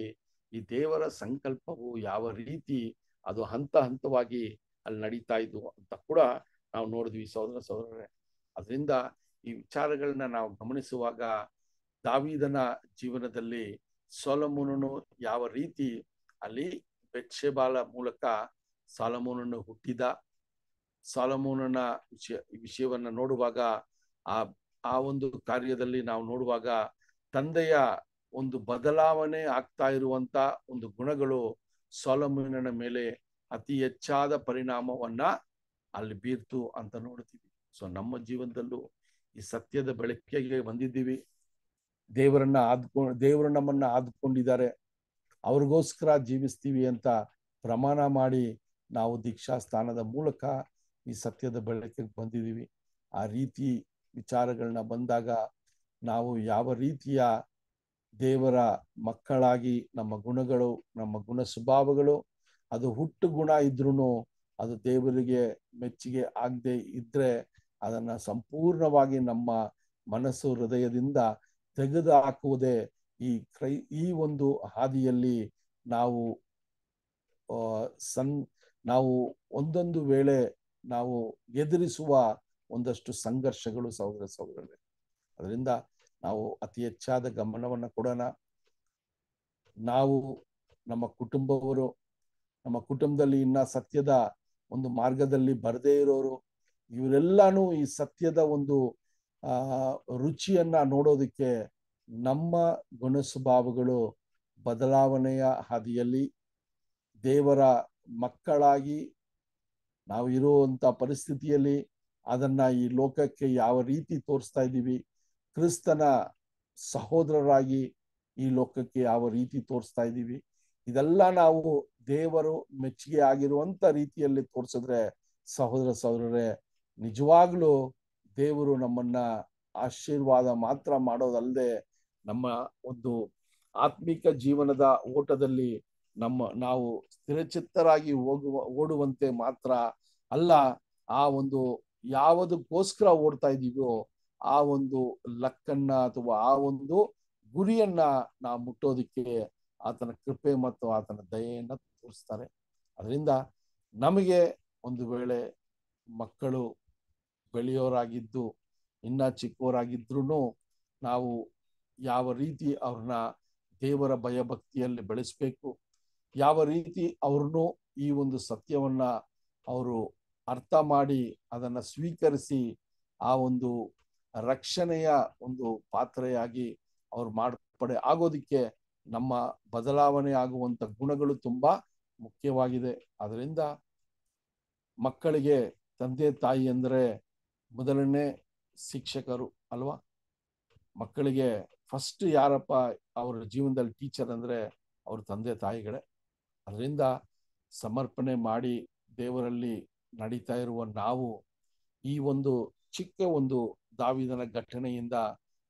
ಈ ದೇವರ ಸಂಕಲ್ಪವು ಯಾವ ರೀತಿ ಅದು ಹಂತ ಹಂತವಾಗಿ ಅಲ್ಲಿ ನಡೀತಾ ಇದ್ವು ಅಂತ ಕೂಡ ನಾವು ನೋಡಿದ್ವಿ ಸಹೋದರ ಸಹೋದರರೇ ಅದರಿಂದ ಈ ವಿಚಾರಗಳನ್ನ ನಾವು ಗಮನಿಸುವಾಗ ದಾವಿದನ ಜೀವನದಲ್ಲಿ ಸೋಲಮೂನನು ಯಾವ ರೀತಿ ಅಲ್ಲಿ ಬೆಚ್ಚೆಬಾಲ ಮೂಲಕ ಸಾಲಮೂನನ್ನು ಹುಟ್ಟಿದ ಸಾಲಮೂನನ ವಿಷಯ ವಿಷಯವನ್ನ ನೋಡುವಾಗ ಆ ಆ ಒಂದು ಕಾರ್ಯದಲ್ಲಿ ನಾವು ನೋಡುವಾಗ ತಂದೆಯ ಒಂದು ಬದಲಾವಣೆ ಆಗ್ತಾ ಇರುವಂತ ಒಂದು ಗುಣಗಳು ಸೊಲಮಿನ ಮೇಲೆ ಅತಿ ಹೆಚ್ಚಾದ ಪರಿಣಾಮವನ್ನ ಅಲ್ಲಿ ಬೀರ್ತು ಅಂತ ನೋಡ್ತೀವಿ ಸೊ ನಮ್ಮ ಜೀವನದಲ್ಲೂ ಈ ಸತ್ಯದ ಬೆಳಕಿಗೆ ಬಂದಿದ್ದೀವಿ ದೇವರನ್ನ ಆದ್ಕೊ ದೇವರು ನಮ್ಮನ್ನ ಆದ್ಕೊಂಡಿದ್ದಾರೆ ಅವ್ರಿಗೋಸ್ಕರ ಜೀವಿಸ್ತೀವಿ ಅಂತ ಪ್ರಮಾಣ ಮಾಡಿ ನಾವು ದೀಕ್ಷಾ ಸ್ಥಾನದ ಮೂಲಕ ಈ ಸತ್ಯದ ಬೆಳಕಿಗೆ ಬಂದಿದ್ದೀವಿ ಆ ರೀತಿ ವಿಚಾರಗಳನ್ನ ಬಂದಾಗ ನಾವು ಯಾವ ರೀತಿಯ ದೇವರ ಮಕ್ಕಳಾಗಿ ನಮ್ಮ ಗುಣಗಳು ನಮ್ಮ ಗುಣ ಸ್ವಭಾವಗಳು ಅದು ಹುಟ್ಟು ಗುಣ ಇದ್ರೂ ಅದು ದೇವರಿಗೆ ಮೆಚ್ಚುಗೆ ಆಗದೆ ಇದ್ರೆ ಅದನ್ನ ಸಂಪೂರ್ಣವಾಗಿ ನಮ್ಮ ಮನಸ್ಸು ಹೃದಯದಿಂದ ತೆಗೆದು ಹಾಕುವುದೇ ಈ ಕ್ರೈ ಈ ಒಂದು ಹಾದಿಯಲ್ಲಿ ನಾವು ಸನ್ ನಾವು ಒಂದೊಂದು ವೇಳೆ ನಾವು ಎದುರಿಸುವ ಒಂದಷ್ಟು ಸಂಘರ್ಷಗಳು ಸಹೋದರ ಸಹೋದರ ಅದರಿಂದ ನಾವು ಅತಿ ಹೆಚ್ಚಾದ ಗಮನವನ್ನು ಕೊಡೋಣ ನಾವು ನಮ್ಮ ಕುಟುಂಬವರು ನಮ್ಮ ಕುಟುಂಬದಲ್ಲಿ ಇನ್ನ ಸತ್ಯದ ಒಂದು ಮಾರ್ಗದಲ್ಲಿ ಬರದೇ ಇರೋರು ಇವರೆಲ್ಲಾನು ಈ ಸತ್ಯದ ಒಂದು ಆ ರುಚಿಯನ್ನ ನೋಡೋದಕ್ಕೆ ನಮ್ಮ ಗುಣ ಸ್ವಭಾವಗಳು ಬದಲಾವಣೆಯ ಹಾದಿಯಲ್ಲಿ ದೇವರ ಮಕ್ಕಳಾಗಿ ನಾವು ಇರುವಂತ ಪರಿಸ್ಥಿತಿಯಲ್ಲಿ ಅದನ್ನ ಈ ಲೋಕಕ್ಕೆ ಯಾವ ರೀತಿ ತೋರಿಸ್ತಾ ಇದ್ದೀವಿ ಕ್ರಿಸ್ತನ ಸಹೋದರರಾಗಿ ಈ ಲೋಕಕ್ಕೆ ಯಾವ ರೀತಿ ತೋರಿಸ್ತಾ ಇದ್ದೀವಿ ಇದೆಲ್ಲ ನಾವು ದೇವರು ಮೆಚ್ಚುಗೆ ಆಗಿರುವಂತ ರೀತಿಯಲ್ಲಿ ತೋರಿಸಿದ್ರೆ ಸಹೋದರ ಸಹೋದರರೇ ನಿಜವಾಗ್ಲೂ ದೇವರು ನಮ್ಮನ್ನ ಆಶೀರ್ವಾದ ಮಾತ್ರ ಮಾಡೋದಲ್ಲದೆ ನಮ್ಮ ಒಂದು ಆತ್ಮಿಕ ಜೀವನದ ಓಟದಲ್ಲಿ ನಮ್ಮ ನಾವು ಸ್ಥಿರಚಿತ್ತರಾಗಿ ಹೋಗುವ ಓಡುವಂತೆ ಮಾತ್ರ ಅಲ್ಲ ಆ ಒಂದು ಯಾವುದಕ್ಕೋಸ್ಕರ ಓಡ್ತಾ ಇದ್ದೀವೋ ಆ ಒಂದು ಲಕ್ಕನ್ನ ಅಥವಾ ಆ ಒಂದು ಗುರಿಯನ್ನ ನಾವು ಮುಟ್ಟೋದಿಕ್ಕೆ ಆತನ ಕೃಪೆ ಮತ್ತು ಆತನ ದಯೆಯನ್ನ ತೋರಿಸ್ತಾರೆ ಅದರಿಂದ ನಮಗೆ ಒಂದು ವೇಳೆ ಮಕ್ಕಳು ಬೆಳೆಯೋರಾಗಿದ್ದು ಇನ್ನ ಚಿಕ್ಕವರಾಗಿದ್ರು ನಾವು ಯಾವ ರೀತಿ ಅವ್ರನ್ನ ದೇವರ ಭಯಭಕ್ತಿಯಲ್ಲಿ ಬೆಳೆಸ್ಬೇಕು ಯಾವ ರೀತಿ ಅವ್ರನ್ನೂ ಈ ಒಂದು ಸತ್ಯವನ್ನ ಅವರು ಅರ್ಥ ಮಾಡಿ ಅದನ್ನ ಸ್ವೀಕರಿಸಿ ಆ ಒಂದು ರಕ್ಷಣೆಯ ಒಂದು ಪಾತ್ರೆಯಾಗಿ ಅವ್ರು ಮಾರ್ಪಡೆ ಆಗೋದಿಕ್ಕೆ ನಮ್ಮ ಬದಲಾವಣೆ ಆಗುವಂತ ಗುಣಗಳು ತುಂಬಾ ಮುಖ್ಯವಾಗಿದೆ ಅದರಿಂದ ಮಕ್ಕಳಿಗೆ ತಂದೆ ತಾಯಿ ಅಂದರೆ ಮೊದಲನೇ ಶಿಕ್ಷಕರು ಅಲ್ವಾ ಮಕ್ಕಳಿಗೆ ಫಸ್ಟ್ ಯಾರಪ್ಪ ಅವ್ರ ಜೀವನದಲ್ಲಿ ಟೀಚರ್ ಅಂದ್ರೆ ಅವ್ರ ತಂದೆ ತಾಯಿಗಳೇ ಅದರಿಂದ ಸಮರ್ಪಣೆ ಮಾಡಿ ದೇವರಲ್ಲಿ ನಡೀತಾ ಇರುವ ನಾವು ಈ ಒಂದು ಚಿಕ್ಕ ಒಂದು ದಾವಿದನ ಘಟನೆಯಿಂದ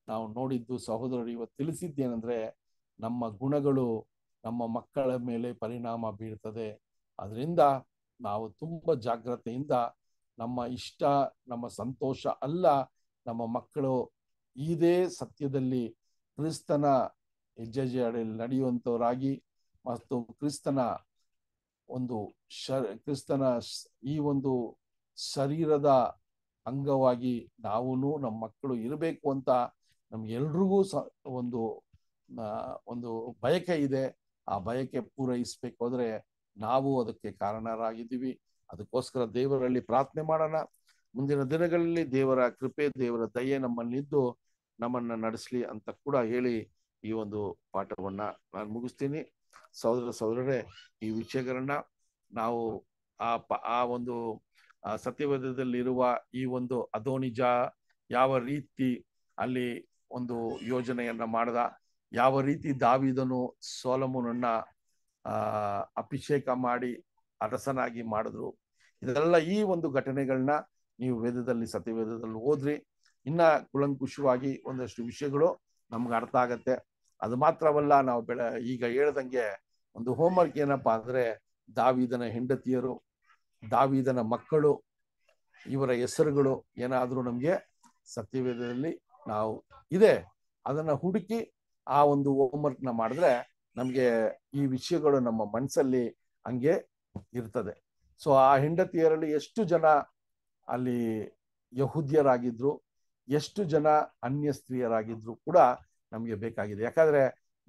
ನಾವು ನೋಡಿದ್ದು ಸಹೋದರರು ಇವತ್ತು ತಿಳಿಸಿದ್ದೇನೆಂದ್ರೆ ನಮ್ಮ ಗುಣಗಳು ನಮ್ಮ ಮಕ್ಕಳ ಮೇಲೆ ಪರಿಣಾಮ ಬೀಳ್ತದೆ ಅದರಿಂದ ನಾವು ತುಂಬ ಜಾಗ್ರತೆಯಿಂದ ನಮ್ಮ ಇಷ್ಟ ನಮ್ಮ ಸಂತೋಷ ಅಲ್ಲ ನಮ್ಮ ಮಕ್ಕಳು ಇದೇ ಸತ್ಯದಲ್ಲಿ ಕ್ರಿಸ್ತನ ಹೆಜ್ಜೆಜೆಯಡಿಯಲ್ಲಿ ನಡೆಯುವಂಥವರಾಗಿ ಮತ್ತು ಕ್ರಿಸ್ತನ ಒಂದು ಶ ಕ್ರಿಸ್ತನ ಈ ಒಂದು ಶರೀರದ ಅಂಗವಾಗಿ ನಾವೂ ನಮ್ಮ ಮಕ್ಕಳು ಇರಬೇಕು ಅಂತ ನಮ್ಗೆಲ್ರಿಗೂ ಸ ಒಂದು ಒಂದು ಬಯಕೆ ಇದೆ ಆ ಬಯಕೆ ಪೂರೈಸಬೇಕು ಅಂದ್ರೆ ನಾವು ಅದಕ್ಕೆ ಕಾರಣರಾಗಿದ್ದೀವಿ ಅದಕ್ಕೋಸ್ಕರ ದೇವರಲ್ಲಿ ಪ್ರಾರ್ಥನೆ ಮಾಡೋಣ ಮುಂದಿನ ದಿನಗಳಲ್ಲಿ ದೇವರ ಕೃಪೆ ದೇವರ ದಯೆ ನಮ್ಮಲ್ಲಿದ್ದು ನಮ್ಮನ್ನ ನಡೆಸಲಿ ಅಂತ ಕೂಡ ಹೇಳಿ ಈ ಒಂದು ಪಾಠವನ್ನ ನಾನು ಮುಗಿಸ್ತೀನಿ ಸಹೋದರ ಸಹೋದರರೇ ಈ ವಿಷಯಗಳನ್ನ ನಾವು ಆ ಪ ಆ ಒಂದು ಸತ್ಯವೇದದಲ್ಲಿರುವ ಈ ಒಂದು ಅದೋನಿಜ ಯಾವ ರೀತಿ ಅಲ್ಲಿ ಒಂದು ಯೋಜನೆಯನ್ನ ಮಾಡ್ದ ಯಾವ ರೀತಿ ದಾವಿದನು ಸೋಲಮುನನ್ನ ಆ ಅಭಿಷೇಕ ಮಾಡಿ ಅರಸನಾಗಿ ಮಾಡಿದ್ರು ಇದೆಲ್ಲ ಈ ಒಂದು ಘಟನೆಗಳನ್ನ ನೀವು ವೇದದಲ್ಲಿ ಸತ್ಯವೇದದಲ್ಲಿ ಓದ್ರಿ ಇನ್ನ ಕುಲಂಕುಷವಾಗಿ ಒಂದಷ್ಟು ವಿಷಯಗಳು ನಮ್ಗೆ ಅರ್ಥ ಆಗತ್ತೆ ಅದು ಮಾತ್ರವಲ್ಲ ನಾವು ಬೆಳ ಈಗ ಹೇಳ್ದಂಗೆ ಒಂದು ಹೋಮ್ವರ್ಕ್ ಏನಪ್ಪಾ ಅಂದ್ರೆ ದಾವಿದನ ಹೆಂಡತಿಯರು ದಾವಿದನ ಮಕ್ಕಳು ಇವರ ಹೆಸರುಗಳು ಏನಾದರೂ ನಮಗೆ ಸತ್ಯವೇದದಲ್ಲಿ ನಾವು ಇದೆ ಅದನ್ನ ಹುಡುಕಿ ಆ ಒಂದು ಹೋಮ್ವರ್ಕ್ನ ಮಾಡಿದ್ರೆ ನಮಗೆ ಈ ವಿಷಯಗಳು ನಮ್ಮ ಮನಸ್ಸಲ್ಲಿ ಹಂಗೆ ಇರ್ತದೆ ಸೊ ಆ ಹೆಂಡತಿಯರಲ್ಲಿ ಎಷ್ಟು ಜನ ಅಲ್ಲಿ ಯಹುದ್ಯರಾಗಿದ್ರು ಎಷ್ಟು ಜನ ಅನ್ಯ ಸ್ತ್ರೀಯರಾಗಿದ್ರು ಕೂಡ ನಮಗೆ ಬೇಕಾಗಿದೆ ಯಾಕಂದ್ರೆ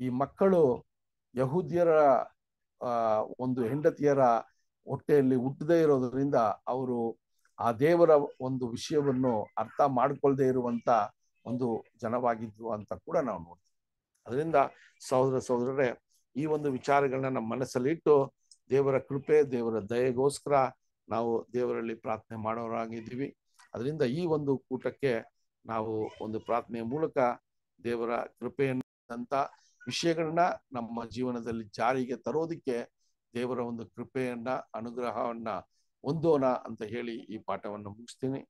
ಈ ಮಕ್ಕಳು ಯಹೂದ್ಯರ ಒಂದು ಹೆಂಡತಿಯರ ಹೊಟ್ಟೆಯಲ್ಲಿ ಹುಟ್ಟದೇ ಇರೋದರಿಂದ ಅವರು ಆ ದೇವರ ಒಂದು ವಿಷಯವನ್ನು ಅರ್ಥ ಮಾಡಿಕೊಳ್ಳದೆ ಇರುವಂತ ಒಂದು ಜನವಾಗಿದ್ರು ಅಂತ ಕೂಡ ನಾವು ನೋಡ್ತೀವಿ ಅದರಿಂದ ಸಹೋದರ ಸಹೋದರರೇ ಈ ಒಂದು ವಿಚಾರಗಳನ್ನ ನಮ್ಮ ಮನಸ್ಸಲ್ಲಿಟ್ಟು ದೇವರ ಕೃಪೆ ದೇವರ ದಯೆಗೋಸ್ಕರ ನಾವು ದೇವರಲ್ಲಿ ಪ್ರಾರ್ಥನೆ ಮಾಡೋರಾಗಿದ್ದೀವಿ ಅದರಿಂದ ಈ ಒಂದು ಕೂಟಕ್ಕೆ ನಾವು ಒಂದು ಪ್ರಾರ್ಥನೆಯ ಮೂಲಕ ದೇವರ ಕೃಪೆಯಂಥ ವಿಷಯಗಳನ್ನ ನಮ್ಮ ಜೀವನದಲ್ಲಿ ಜಾರಿಗೆ ತರೋದಕ್ಕೆ ದೇವರ ಒಂದು ಕೃಪೆಯನ್ನ ಅನುಗ್ರಹವನ್ನ ಹೊಂದೋಣ ಅಂತ ಹೇಳಿ ಈ ಪಾಠವನ್ನು ಮುಗಿಸ್ತೀನಿ